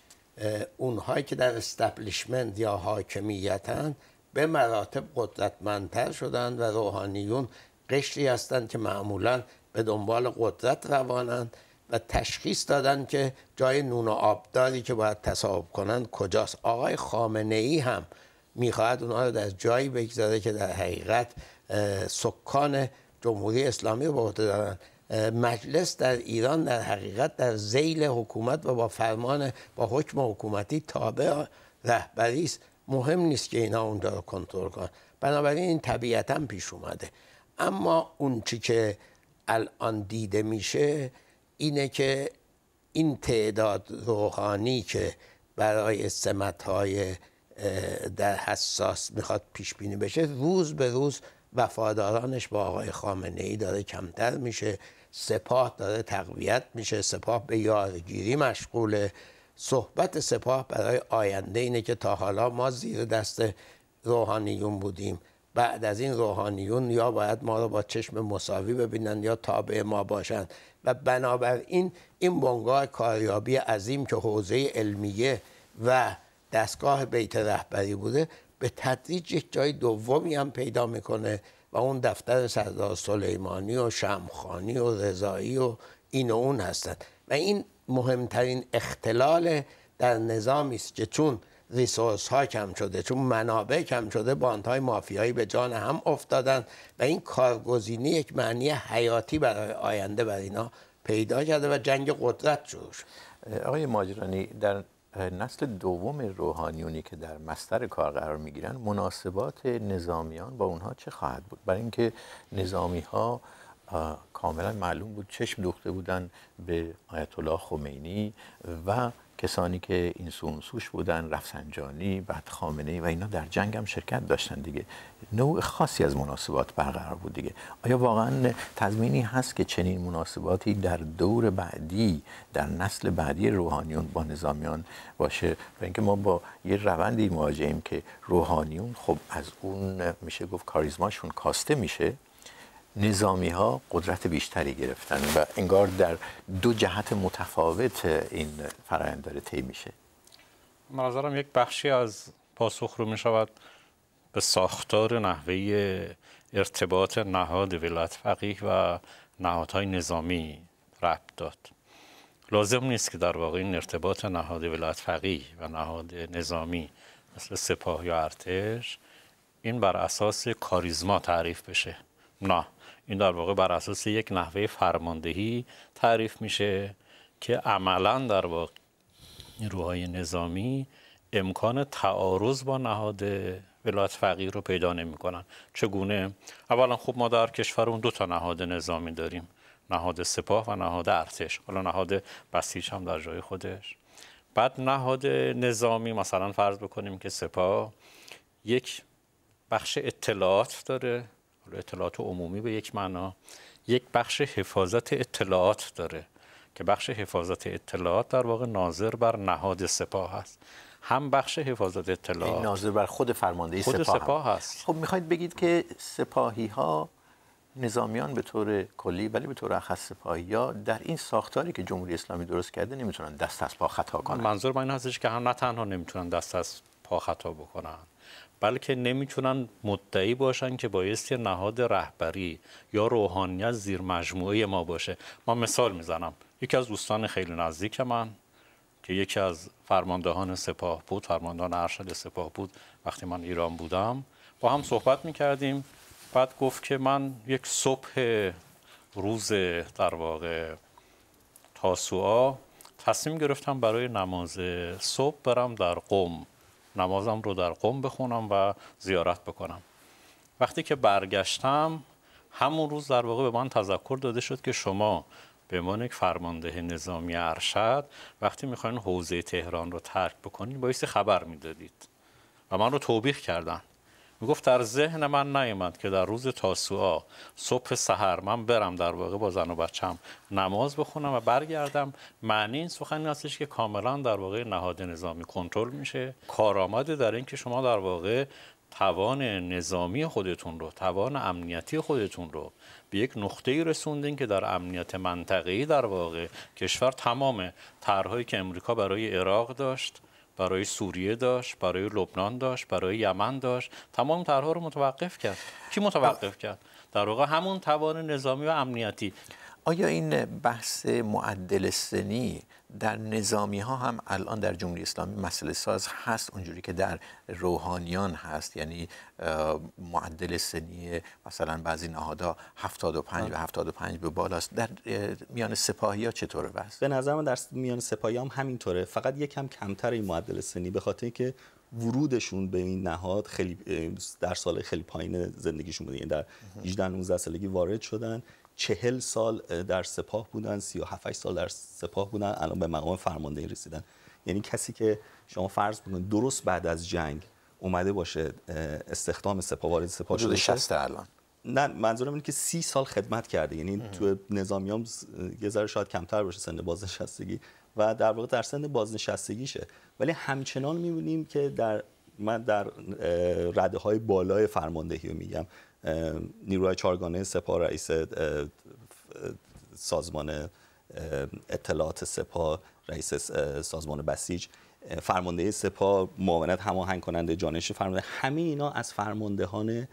اونهایی که در استبلیشمنت یا حاکمیتن به مراتب قدرتمندتر شدن و روحانیون قشری هستند که معمولا به دنبال قدرت روانند و تشخیص دادن که جای نون و آبداری که باید تصاحب کنند کجاست آقای خامنه ای هم میخواهد اونها رو در جایی بگذاره که در حقیقت سکان جمهوری اسلامی رو به دارن مجلس در ایران در حقیقت در زیل حکومت و با فرمان با حکم حکومتی تابع رهبری است مهم نیست که اینا اونجا رو کنترل کنند بنابراین این طبیعتا پیش اومده اما اون چی که الان دیده میشه اینه که این تعداد روحانی که برای سمت های در حساس میخواد پیش بینی بشه روز به روز وفادارانش با آقای خامنه ای داره کمتر میشه سپاه داره تقویت میشه سپاه به یارگیری مشغوله صحبت سپاه برای آینده اینه که تا حالا ما زیر دست روحانیون بودیم بعد از این روحانیون یا باید ما رو با چشم مساوی ببینن یا تابع ما باشند و بنابراین این بنگاه کاریابی عظیم که حوزه علمیه و دستگاه بیت رهبری بوده به تدریج یک جای دومی هم پیدا میکنه و اون دفتر سردار سلیمانی و شمخانی و رضایی و این و اون هستند و این مهمترین اختلال در نظامی است که چون ریسورس ها کم شده چون منابع کم شده های مافیایی به جان هم افتادن و این کارگزینی یک معنی حیاتی برای آینده برای اینا پیدا کرده و جنگ قدرت شروع شد آقای ماجرانی در نسل دوم روحانیونی که در مستر کار قرار میگیرن مناسبات نظامیان با اونها چه خواهد بود برای اینکه نظامی ها کاملا معلوم بود چشم دوخته بودن به آیت الله خمینی و کسانی که این سو سوش بودن رفسنجانی بعد خامنه و اینا در جنگ هم شرکت داشتن دیگه نوع خاصی از مناسبات برقرار بود دیگه آیا واقعا تضمینی هست که چنین مناسباتی در دور بعدی در نسل بعدی روحانیون با نظامیان باشه و اینکه ما با یه روندی مواجهیم که روحانیون خب از اون میشه گفت کاریزماشون کاسته میشه نظامی ها قدرت بیشتری گرفتن و انگار در دو جهت متفاوت این فرایند داره طی میشه منظرم یک بخشی از پاسخ رو میشود به ساختار نحوه ارتباط نهاد ولایت فقیه و نهادهای نظامی ربط داد لازم نیست که در واقع این ارتباط نهاد ولایت فقیه و نهاد نظامی مثل سپاه یا ارتش این بر اساس کاریزما تعریف بشه نه این در واقع بر اساس یک نحوه فرماندهی تعریف میشه که عملا در واقع روهای نظامی امکان تعارض با نهاد ولایت فقیه رو پیدا نمیکنن چگونه اولا خب ما در کشور اون دو تا نهاد نظامی داریم نهاد سپاه و نهاد ارتش حالا نهاد بسیج هم در جای خودش بعد نهاد نظامی مثلا فرض بکنیم که سپاه یک بخش اطلاعات داره اطلاعات عمومی به یک معنا یک بخش حفاظت اطلاعات داره که بخش حفاظت اطلاعات در واقع ناظر بر نهاد سپاه است هم بخش حفاظت اطلاعات یعنی ناظر بر خود فرماندهی سپاه, سپاه هست. خب میخواید بگید که سپاهی ها نظامیان به طور کلی ولی به طور اخص سپاهی ها در این ساختاری که جمهوری اسلامی درست کرده نمیتونن دست از پا خطا کنند منظور من این هستش که هم نه تنها نمیتونن دست از پا خطا بکنن بلکه نمیتونن مدعی باشن که بایستی نهاد رهبری یا روحانیت زیر مجموعه ما باشه ما مثال میزنم یکی از دوستان خیلی نزدیک من که یکی از فرماندهان سپاه بود فرماندهان ارشد سپاه بود وقتی من ایران بودم با هم صحبت میکردیم بعد گفت که من یک صبح روز در واقع تاسوعا تصمیم گرفتم برای نماز صبح برم در قم نمازم رو در قم بخونم و زیارت بکنم وقتی که برگشتم همون روز در واقع به من تذکر داده شد که شما به من یک فرمانده نظامی ارشد وقتی میخواین حوزه تهران رو ترک بکنید بایستی خبر میدادید و من رو توبیخ کردن میگفت در ذهن من نیامد که در روز تاسوعا صبح سحر من برم در واقع با زن و بچم نماز بخونم و برگردم معنی این سخن این هستش که کاملا در واقع نهاد نظامی کنترل میشه کارآمد در این که شما در واقع توان نظامی خودتون رو توان امنیتی خودتون رو به یک نقطه‌ای رسوندین که در امنیت منطقه‌ای در واقع کشور تمام طرحهایی که امریکا برای عراق داشت برای سوریه داشت برای لبنان داشت برای یمن داشت تمام طرحها رو متوقف کرد کی متوقف کرد در واقع همون توان نظامی و امنیتی آیا این بحث معدل سنی در نظامی ها هم الان در جمهوری اسلامی مسئله ساز هست اونجوری که در روحانیان هست یعنی معدل سنی مثلا بعضی نهادها 75 و 75 به بالاست در میان سپاهی ها چطوره بس؟ به من در میان سپاهی هم همینطوره فقط یکم کمتر این معدل سنی به خاطر اینکه ورودشون به این نهاد خیلی در سال خیلی پایین زندگیشون بود یعنی در 18 19 سالگی وارد شدن چهل سال در سپاه بودن سی و سال در سپاه بودن الان به مقام فرماندهی رسیدن یعنی کسی که شما فرض بکنید درست بعد از جنگ اومده باشه استخدام سپاه وارد سپاه شده شست الان نه منظورم اینه که سی سال خدمت کرده یعنی تو نظامیام یه ذره شاید کمتر باشه سن بازنشستگی و در واقع در سن بازنشستگیشه ولی همچنان میبینیم که در من در رده های بالای فرماندهی رو میگم نیروهای چارگانه سپاه رئیس سازمان اطلاعات سپاه رئیس سازمان بسیج فرمانده سپاه معاونت هماهنگ کننده جانش فرمانده همه اینا از فرماندهان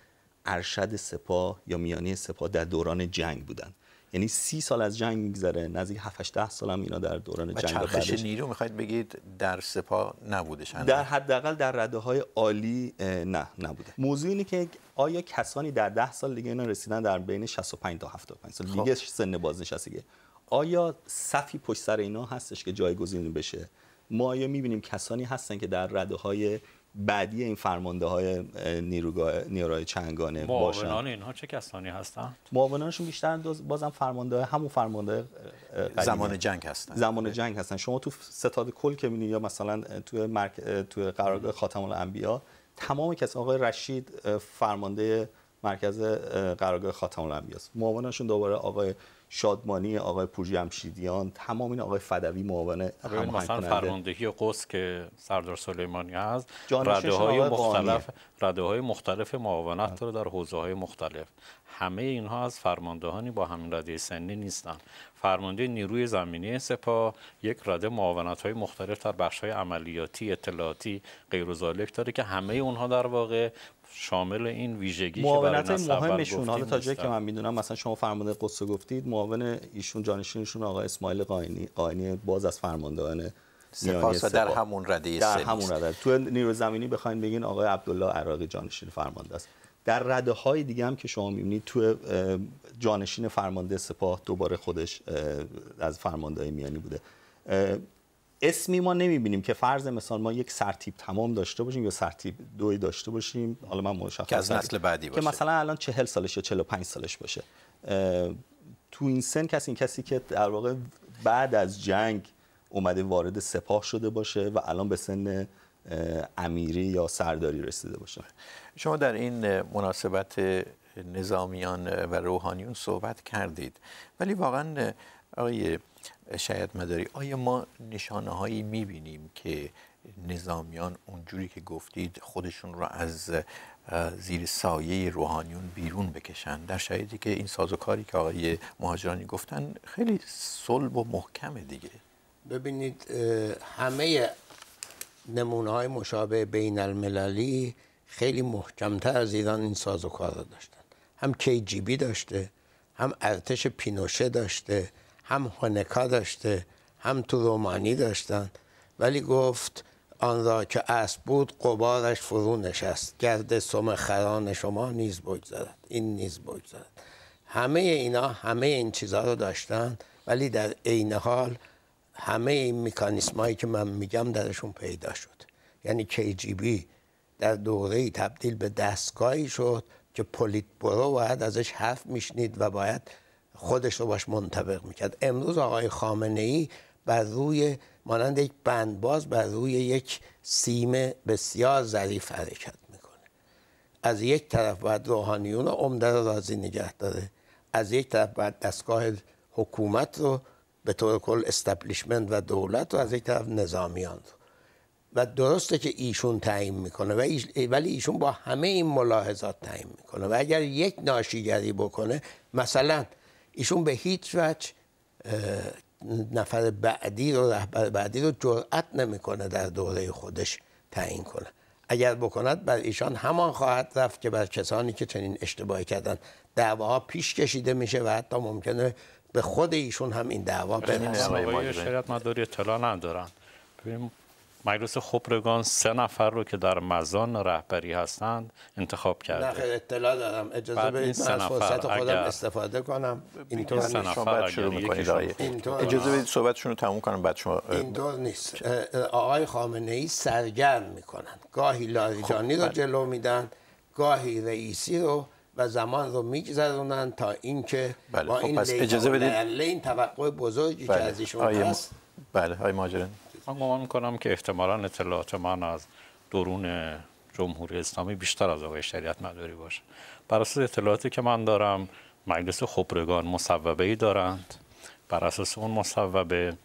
ارشد سپاه یا میانی سپاه در دوران جنگ بودند یعنی سی سال از جنگ میگذره نزدیک 7 8 سال هم اینا در دوران جنگ چرخش نیرو میخواید بگید در سپاه نبودش در حداقل در رده های عالی نه نبوده موضوع اینه که آیا کسانی در 10 سال دیگه اینا رسیدن در بین 65 تا 75 سال خب. دیگه سن بازنشستگی آیا صفی پشت سر اینا هستش که جایگزین بشه ما آیا میبینیم کسانی هستن که در رده بعدی این فرمانده های نیروگاه نیروهای چنگانه باشن معاونان اینها چه کسانی هستند معاونانشون بیشتر بازم فرمانده همون فرمانده زمان جنگ هستن زمان جنگ هستن شما تو ستاد کل که بینید یا مثلا تو مرک... تو قرارگاه خاتم الانبیا تمام کس آقای رشید فرمانده مرکز قرارگاه خاتم الانبیا است معاونانشون دوباره آقای شادمانی آقای همشیدیان، تمام این آقای فدوی معاون هم فرماندهی قدس که سردار سلیمانی هست رده های مختلف رده های مختلف معاونت داره در حوزه های مختلف همه اینها از فرماندهانی با همین رده سنی نیستند فرمانده نیروی زمینی سپاه یک رده معاونت های مختلف در بخش های عملیاتی اطلاعاتی غیر داره که همه اونها در واقع شامل این ویژگی که برای مهمشون حالا تا جایی که من میدونم مثلا شما فرمانده قصه گفتید معاون ایشون جانشینشون آقای اسماعیل قاینی قاینی باز از فرماندهان سپاس در همون رده در همون رده تو نیرو زمینی بخواین بگین آقای عبدالله عراقی جانشین فرمانده است در رده های دیگه هم که شما میبینید تو جانشین فرمانده سپاه دوباره خودش از فرمانده میانی بوده اسمی ما نمیبینیم که فرض مثال ما یک سرتیب تمام داشته باشیم یا سرتیب دوی داشته باشیم حالا من مشخص که از نسل بعدی باشه که مثلا الان چهل سالش یا پنج سالش باشه تو این سن کسی این کسی که در واقع بعد از جنگ اومده وارد سپاه شده باشه و الان به سن امیری یا سرداری رسیده باشه شما در این مناسبت نظامیان و روحانیون صحبت کردید ولی واقعا آقای شاید مداری آیا ما نشانه هایی میبینیم که نظامیان اونجوری که گفتید خودشون رو از زیر سایه روحانیون بیرون بکشن در شایدی که این سازوکاری که آقای مهاجرانی گفتن خیلی صلب و محکمه دیگه ببینید همه نمونه های مشابه بین المللی خیلی محکمتر از ایران این سازوکار رو داشتن هم بی داشته هم ارتش پینوشه داشته هم هنکا داشته هم تو رومانی داشتن ولی گفت آن را که اسب بود قبارش فرو نشست گرد سم خران شما نیز بگذارد این نیز بگذارد همه اینا همه این چیزها رو داشتن ولی در عین حال همه این مکانیسمایی که من میگم درشون پیدا شد یعنی KGB در دوره تبدیل به دستگاهی شد که پلیت برو باید ازش حرف میشنید و باید خودش رو باش منطبق میکرد امروز آقای خامنه ای بر روی مانند یک بندباز بر روی یک سیم بسیار ظریف حرکت میکنه از یک طرف باید روحانیون رو عمده رو راضی نگه داره از یک طرف باید دستگاه حکومت رو به طور کل استبلیشمنت و دولت رو از یک طرف نظامیان رو و درسته که ایشون تعیین میکنه و ولی ایشون با همه این ملاحظات تعیین میکنه و اگر یک ناشیگری بکنه مثلا ایشون به هیچ وجه نفر بعدی رو رهبر بعدی رو جرأت نمیکنه در دوره خودش تعیین کنه اگر بکند بر ایشان همان خواهد رفت که بر کسانی که چنین اشتباهی کردن دعواها پیش کشیده میشه و حتی ممکنه به خود ایشون هم این دعوا برسه آقای شریعت مداری اطلاع ندارن مجلس خبرگان سه نفر رو که در مزان رهبری هستند انتخاب کرده نه اطلاع دارم اجازه بدید من از فرصت خودم استفاده کنم اینطور این نیست شما شروع میکنید اجازه بدید صحبتشون رو تموم کنم بعد شما اینطور نیست آقای خامنه ای سرگرم میکنن گاهی لاریجانی خب، رو بله. جلو میدن گاهی رئیسی رو و زمان رو میگذرونن تا اینکه بله. با خب، این خب اجازه بدید این توقع بزرگی که بله. از ایشون هست بله های ماجرن من گمان میکنم که احتمالا اطلاعات من از درون جمهوری اسلامی بیشتر از آقای شریعت مداری باشه بر اساس اطلاعاتی که من دارم مجلس خبرگان مصوبه ای دارند بر اساس اون مصوبه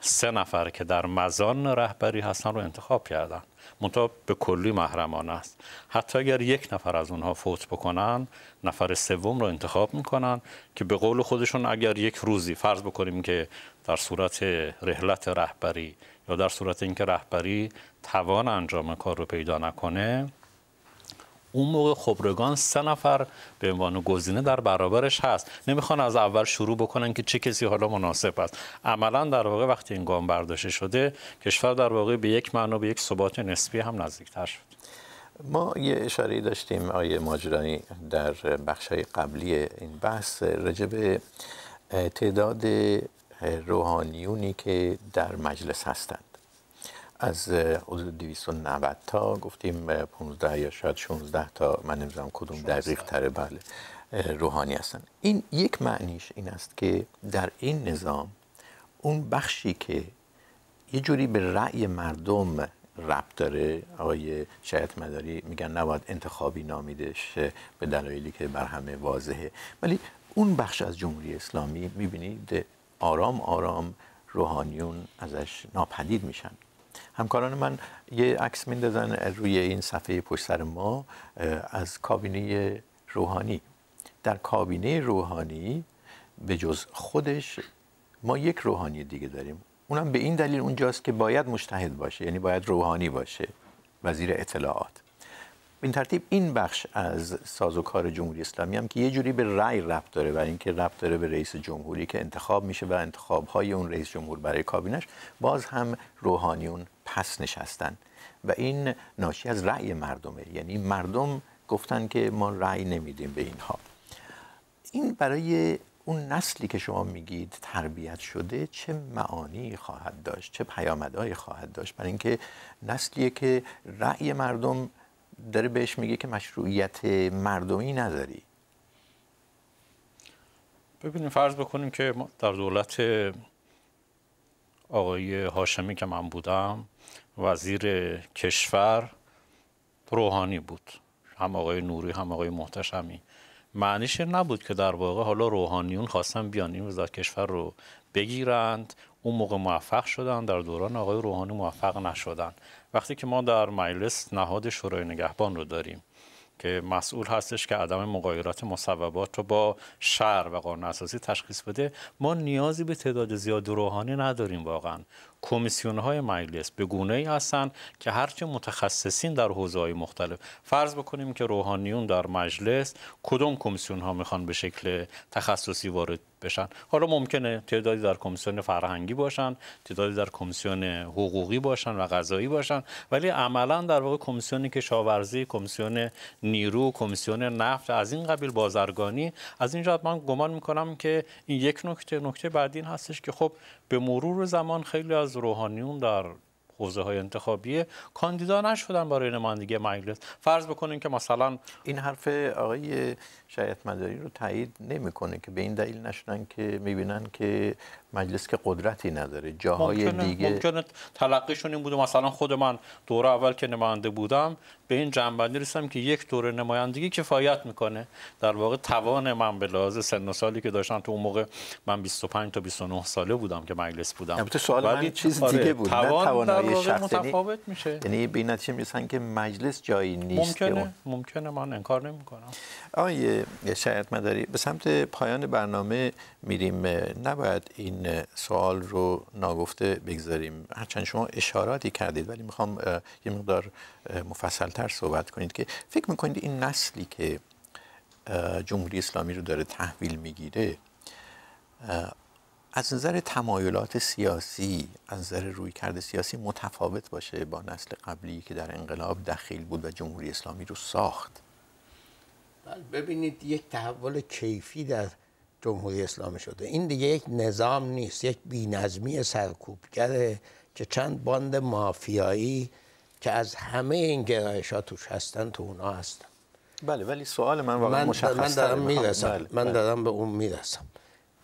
سه نفر که در مزان رهبری هستن رو انتخاب کردن منتها به کلی محرمانه است حتی اگر یک نفر از اونها فوت بکنن نفر سوم رو انتخاب میکنن که به قول خودشون اگر یک روزی فرض بکنیم که در صورت رحلت رهبری یا در صورت اینکه رهبری توان انجام کار رو پیدا نکنه اون موقع خبرگان سه نفر به عنوان گزینه در برابرش هست نمیخوان از اول شروع بکنن که چه کسی حالا مناسب است عملا در واقع وقتی این گام برداشته شده کشور در واقع به یک معنا به یک ثبات نسبی هم نزدیکتر شد ما یه اشاره داشتیم آیه ماجرایی در بخش قبلی این بحث رجب تعداد روحانیونی که در مجلس هستند از حدود 290 تا گفتیم 15 یا شاید 16 تا من نمیدونم کدوم دقیق تره بله روحانی هستن این یک معنیش این است که در این نظام اون بخشی که یه جوری به رأی مردم ربط داره آقای شاید مداری میگن نباید انتخابی نامیدش به دلایلی که بر همه واضحه ولی اون بخش از جمهوری اسلامی میبینید آرام آرام روحانیون ازش ناپدید میشن همکاران من یه عکس میندازن روی این صفحه پشت سر ما از کابینه روحانی در کابینه روحانی به جز خودش ما یک روحانی دیگه داریم اونم به این دلیل اونجاست که باید مشتهد باشه یعنی باید روحانی باشه وزیر اطلاعات این ترتیب این بخش از سازوکار جمهوری اسلامی هم که یه جوری به رأی رفت داره و اینکه ربط داره به رئیس جمهوری که انتخاب میشه و انتخاب های اون رئیس جمهور برای کابینش باز هم روحانیون پس نشستن و این ناشی از رأی مردمه یعنی مردم گفتن که ما رأی نمیدیم به اینها این برای اون نسلی که شما میگید تربیت شده چه معانی خواهد داشت چه پیامدهایی خواهد داشت برای اینکه نسلیه که رأی مردم داره بهش میگه که مشروعیت مردمی نداری ببینیم فرض بکنیم که ما در دولت آقای هاشمی که من بودم وزیر کشور روحانی بود هم آقای نوری هم آقای محتشمی معنیش نبود که در واقع حالا روحانیون خواستن بیان این وزارت کشور رو بگیرند اون موقع موفق شدن در دوران آقای روحانی موفق نشدن وقتی که ما در مجلس نهاد شورای نگهبان رو داریم که مسئول هستش که عدم مقایرات مصوبات رو با شهر و قانون اساسی تشخیص بده ما نیازی به تعداد زیاد روحانی نداریم واقعا کمیسیون های مجلس به گونه ای هستن که هرچه متخصصین در حوزه مختلف فرض بکنیم که روحانیون در مجلس کدام کمیسیون ها میخوان به شکل تخصصی وارد بشن حالا ممکنه تعدادی در کمیسیون فرهنگی باشن تعدادی در کمیسیون حقوقی باشن و قضایی باشن ولی عملا در واقع که شاورزی، کمیسیون نیرو کمیسیون نفت از این قبیل بازرگانی از اینجا من گمان میکنم که این یک نکته نکته بعدین هستش که خب به مرور زمان خیلی از روحانیون در حوزه های انتخابی کاندیدا نشدن برای نمایندگی مجلس فرض بکنین که مثلا این حرف آقای شریعت مداری رو تایید نمیکنه که به این دلیل نشدن که میبینن که مجلس که قدرتی نداره جاهای ممکنه، دیگه ممکنه تلقیشون این بوده مثلا خود من دوره اول که نماینده بودم به این جنبندی رسیدم که یک دوره نمایندگی کفایت میکنه در واقع توان من به لحاظ سن و سالی که داشتم تو اون موقع من 25 تا 29 ساله بودم که مجلس بودم البته سوال من چیز آره، دیگه بود توان توانایی شخصی یعنی متفاوت میشه یعنی به نتیجه که مجلس جایی نیست ممکنه اون... ممکنه من انکار نمیکنم آقای شاید مداری به سمت پایان برنامه میریم نباید این سوال رو ناگفته بگذاریم هرچند شما اشاراتی کردید ولی میخوام یه مقدار مفصل صحبت کنید که فکر میکنید این نسلی که جمهوری اسلامی رو داره تحویل میگیره از نظر تمایلات سیاسی از نظر روی کرده سیاسی متفاوت باشه با نسل قبلی که در انقلاب دخیل بود و جمهوری اسلامی رو ساخت بله، ببینید یک تحول کیفی در جمهوری اسلامی شده این دیگه یک نظام نیست یک بینظمی سرکوبگره که چند باند مافیایی که از همه این گرایش ها توش هستن تو اونا هستن بله ولی سوال من واقعا من, من دارم میرسم بله، من بله. دارم به اون میرسم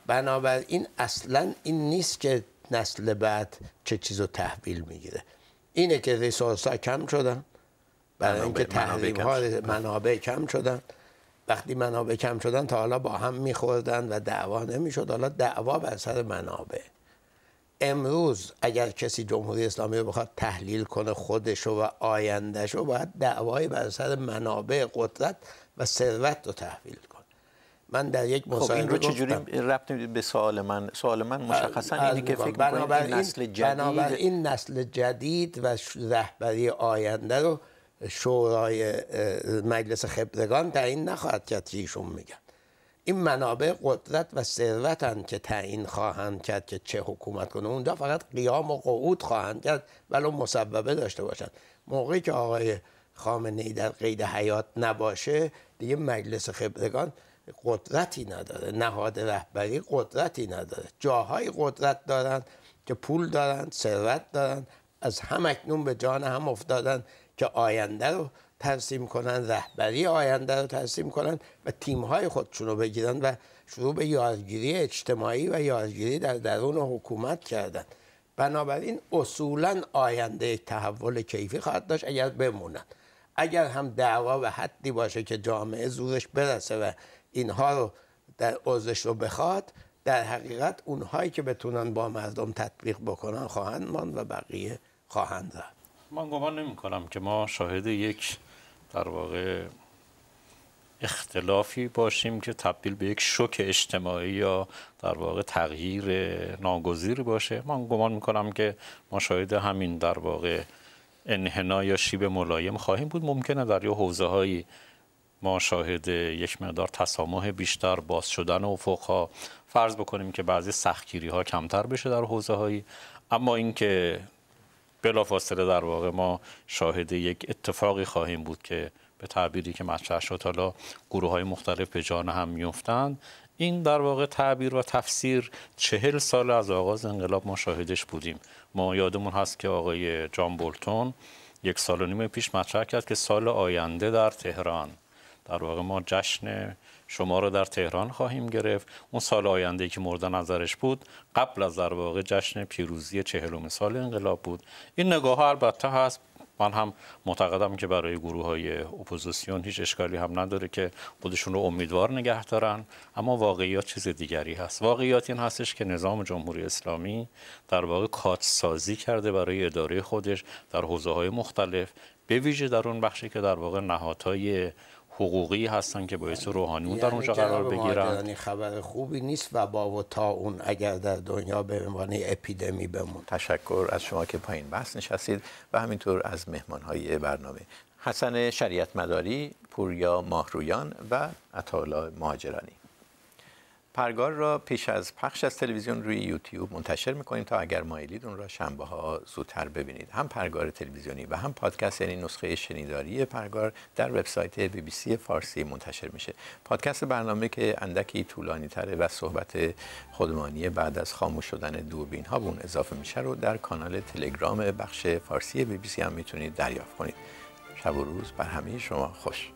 بنابراین اصلا این نیست که نسل بعد چه چیز رو تحویل میگیره اینه که ریسورس ها کم شدن برای اینکه تحریم ها بله. منابع کم شدن وقتی منابع کم شدن تا حالا با هم میخوردن و دعوا نمیشد حالا دعوا بر سر منابع امروز اگر کسی جمهوری اسلامی رو بخواد تحلیل کنه خودش و آیندهش رو باید دعوایی بر سر منابع قدرت و ثروت رو تحویل کنه من در یک مصاحبه خب این رو چجوری ربط به سوال من سوال من مشخصا اینی که فکر این نسل جدید نسل جدید و رهبری آینده رو شورای مجلس خبرگان تعیین نخواهد کرد که ایشون میگن این منابع قدرت و ثروتن که تعیین خواهند کرد که چه حکومت کنه اونجا فقط قیام و قعود خواهند کرد ولو مسببه داشته باشند موقعی که آقای خامنه ای در قید حیات نباشه دیگه مجلس خبرگان قدرتی نداره نهاد رهبری قدرتی نداره جاهای قدرت دارند که پول دارند ثروت دارند از هم اکنون به جان هم افتادن که آینده رو ترسیم کنن رهبری آینده رو ترسیم کنند و تیمهای خودشون رو بگیرن و شروع به یارگیری اجتماعی و یارگیری در درون حکومت کردن بنابراین اصولا آینده تحول کیفی خواهد داشت اگر بمونند. اگر هم دعوا و حدی باشه که جامعه زورش برسه و اینها رو در عرضش رو بخواد در حقیقت اونهایی که بتونن با مردم تطبیق بکنن خواهند ماند و بقیه خواهند رفت من گمان نمی که ما شاهد یک در واقع اختلافی باشیم که تبدیل به یک شوک اجتماعی یا در واقع تغییر ناگزیر باشه من گمان میکنم که ما شاید همین در واقع انحنا یا شیب ملایم خواهیم بود ممکنه در یه حوزه هایی ما شاهد یک مقدار تسامح بیشتر باز شدن افق ها فرض بکنیم که بعضی سختگیری ها کمتر بشه در حوزه هایی اما اینکه بلافاصله در واقع ما شاهد یک اتفاقی خواهیم بود که به تعبیری که مطرح شد حالا گروه های مختلف به جان هم میفتند این در واقع تعبیر و تفسیر چهل سال از آغاز انقلاب ما شاهدش بودیم ما یادمون هست که آقای جان بولتون یک سال و نیم پیش مطرح کرد که سال آینده در تهران در واقع ما جشن شما رو در تهران خواهیم گرفت اون سال آینده که مورد نظرش بود قبل از در واقع جشن پیروزی چهلم سال انقلاب بود این نگاه ها البته هست من هم معتقدم که برای گروه های اپوزیسیون هیچ اشکالی هم نداره که خودشون رو امیدوار نگه دارن اما واقعیات چیز دیگری هست واقعیات این هستش که نظام جمهوری اسلامی در واقع کاتسازی کرده برای اداره خودش در حوزه های مختلف به ویژه در اون بخشی که در واقع نهادهای حقوقی هستن که باعث یعنی روحانیون در یعنی اونجا قرار بگیرن خبر خوبی نیست و با و تا اون اگر در دنیا به عنوان اپیدمی بمون تشکر از شما که پایین بحث نشستید و همینطور از مهمانهای برنامه حسن شریعت مداری پوریا ماهرویان و اطالا مهاجرانی پرگار را پیش از پخش از تلویزیون روی یوتیوب منتشر میکنیم تا اگر مایلید اون را شنبه ها زودتر ببینید هم پرگار تلویزیونی و هم پادکست یعنی نسخه شنیداری پرگار در وبسایت بی بی سی فارسی منتشر میشه پادکست برنامه که اندکی طولانی تره و صحبت خودمانی بعد از خاموش شدن دوربین ها اضافه میشه رو در کانال تلگرام بخش فارسی بی بی سی هم میتونید دریافت کنید شب و روز بر همه شما خوش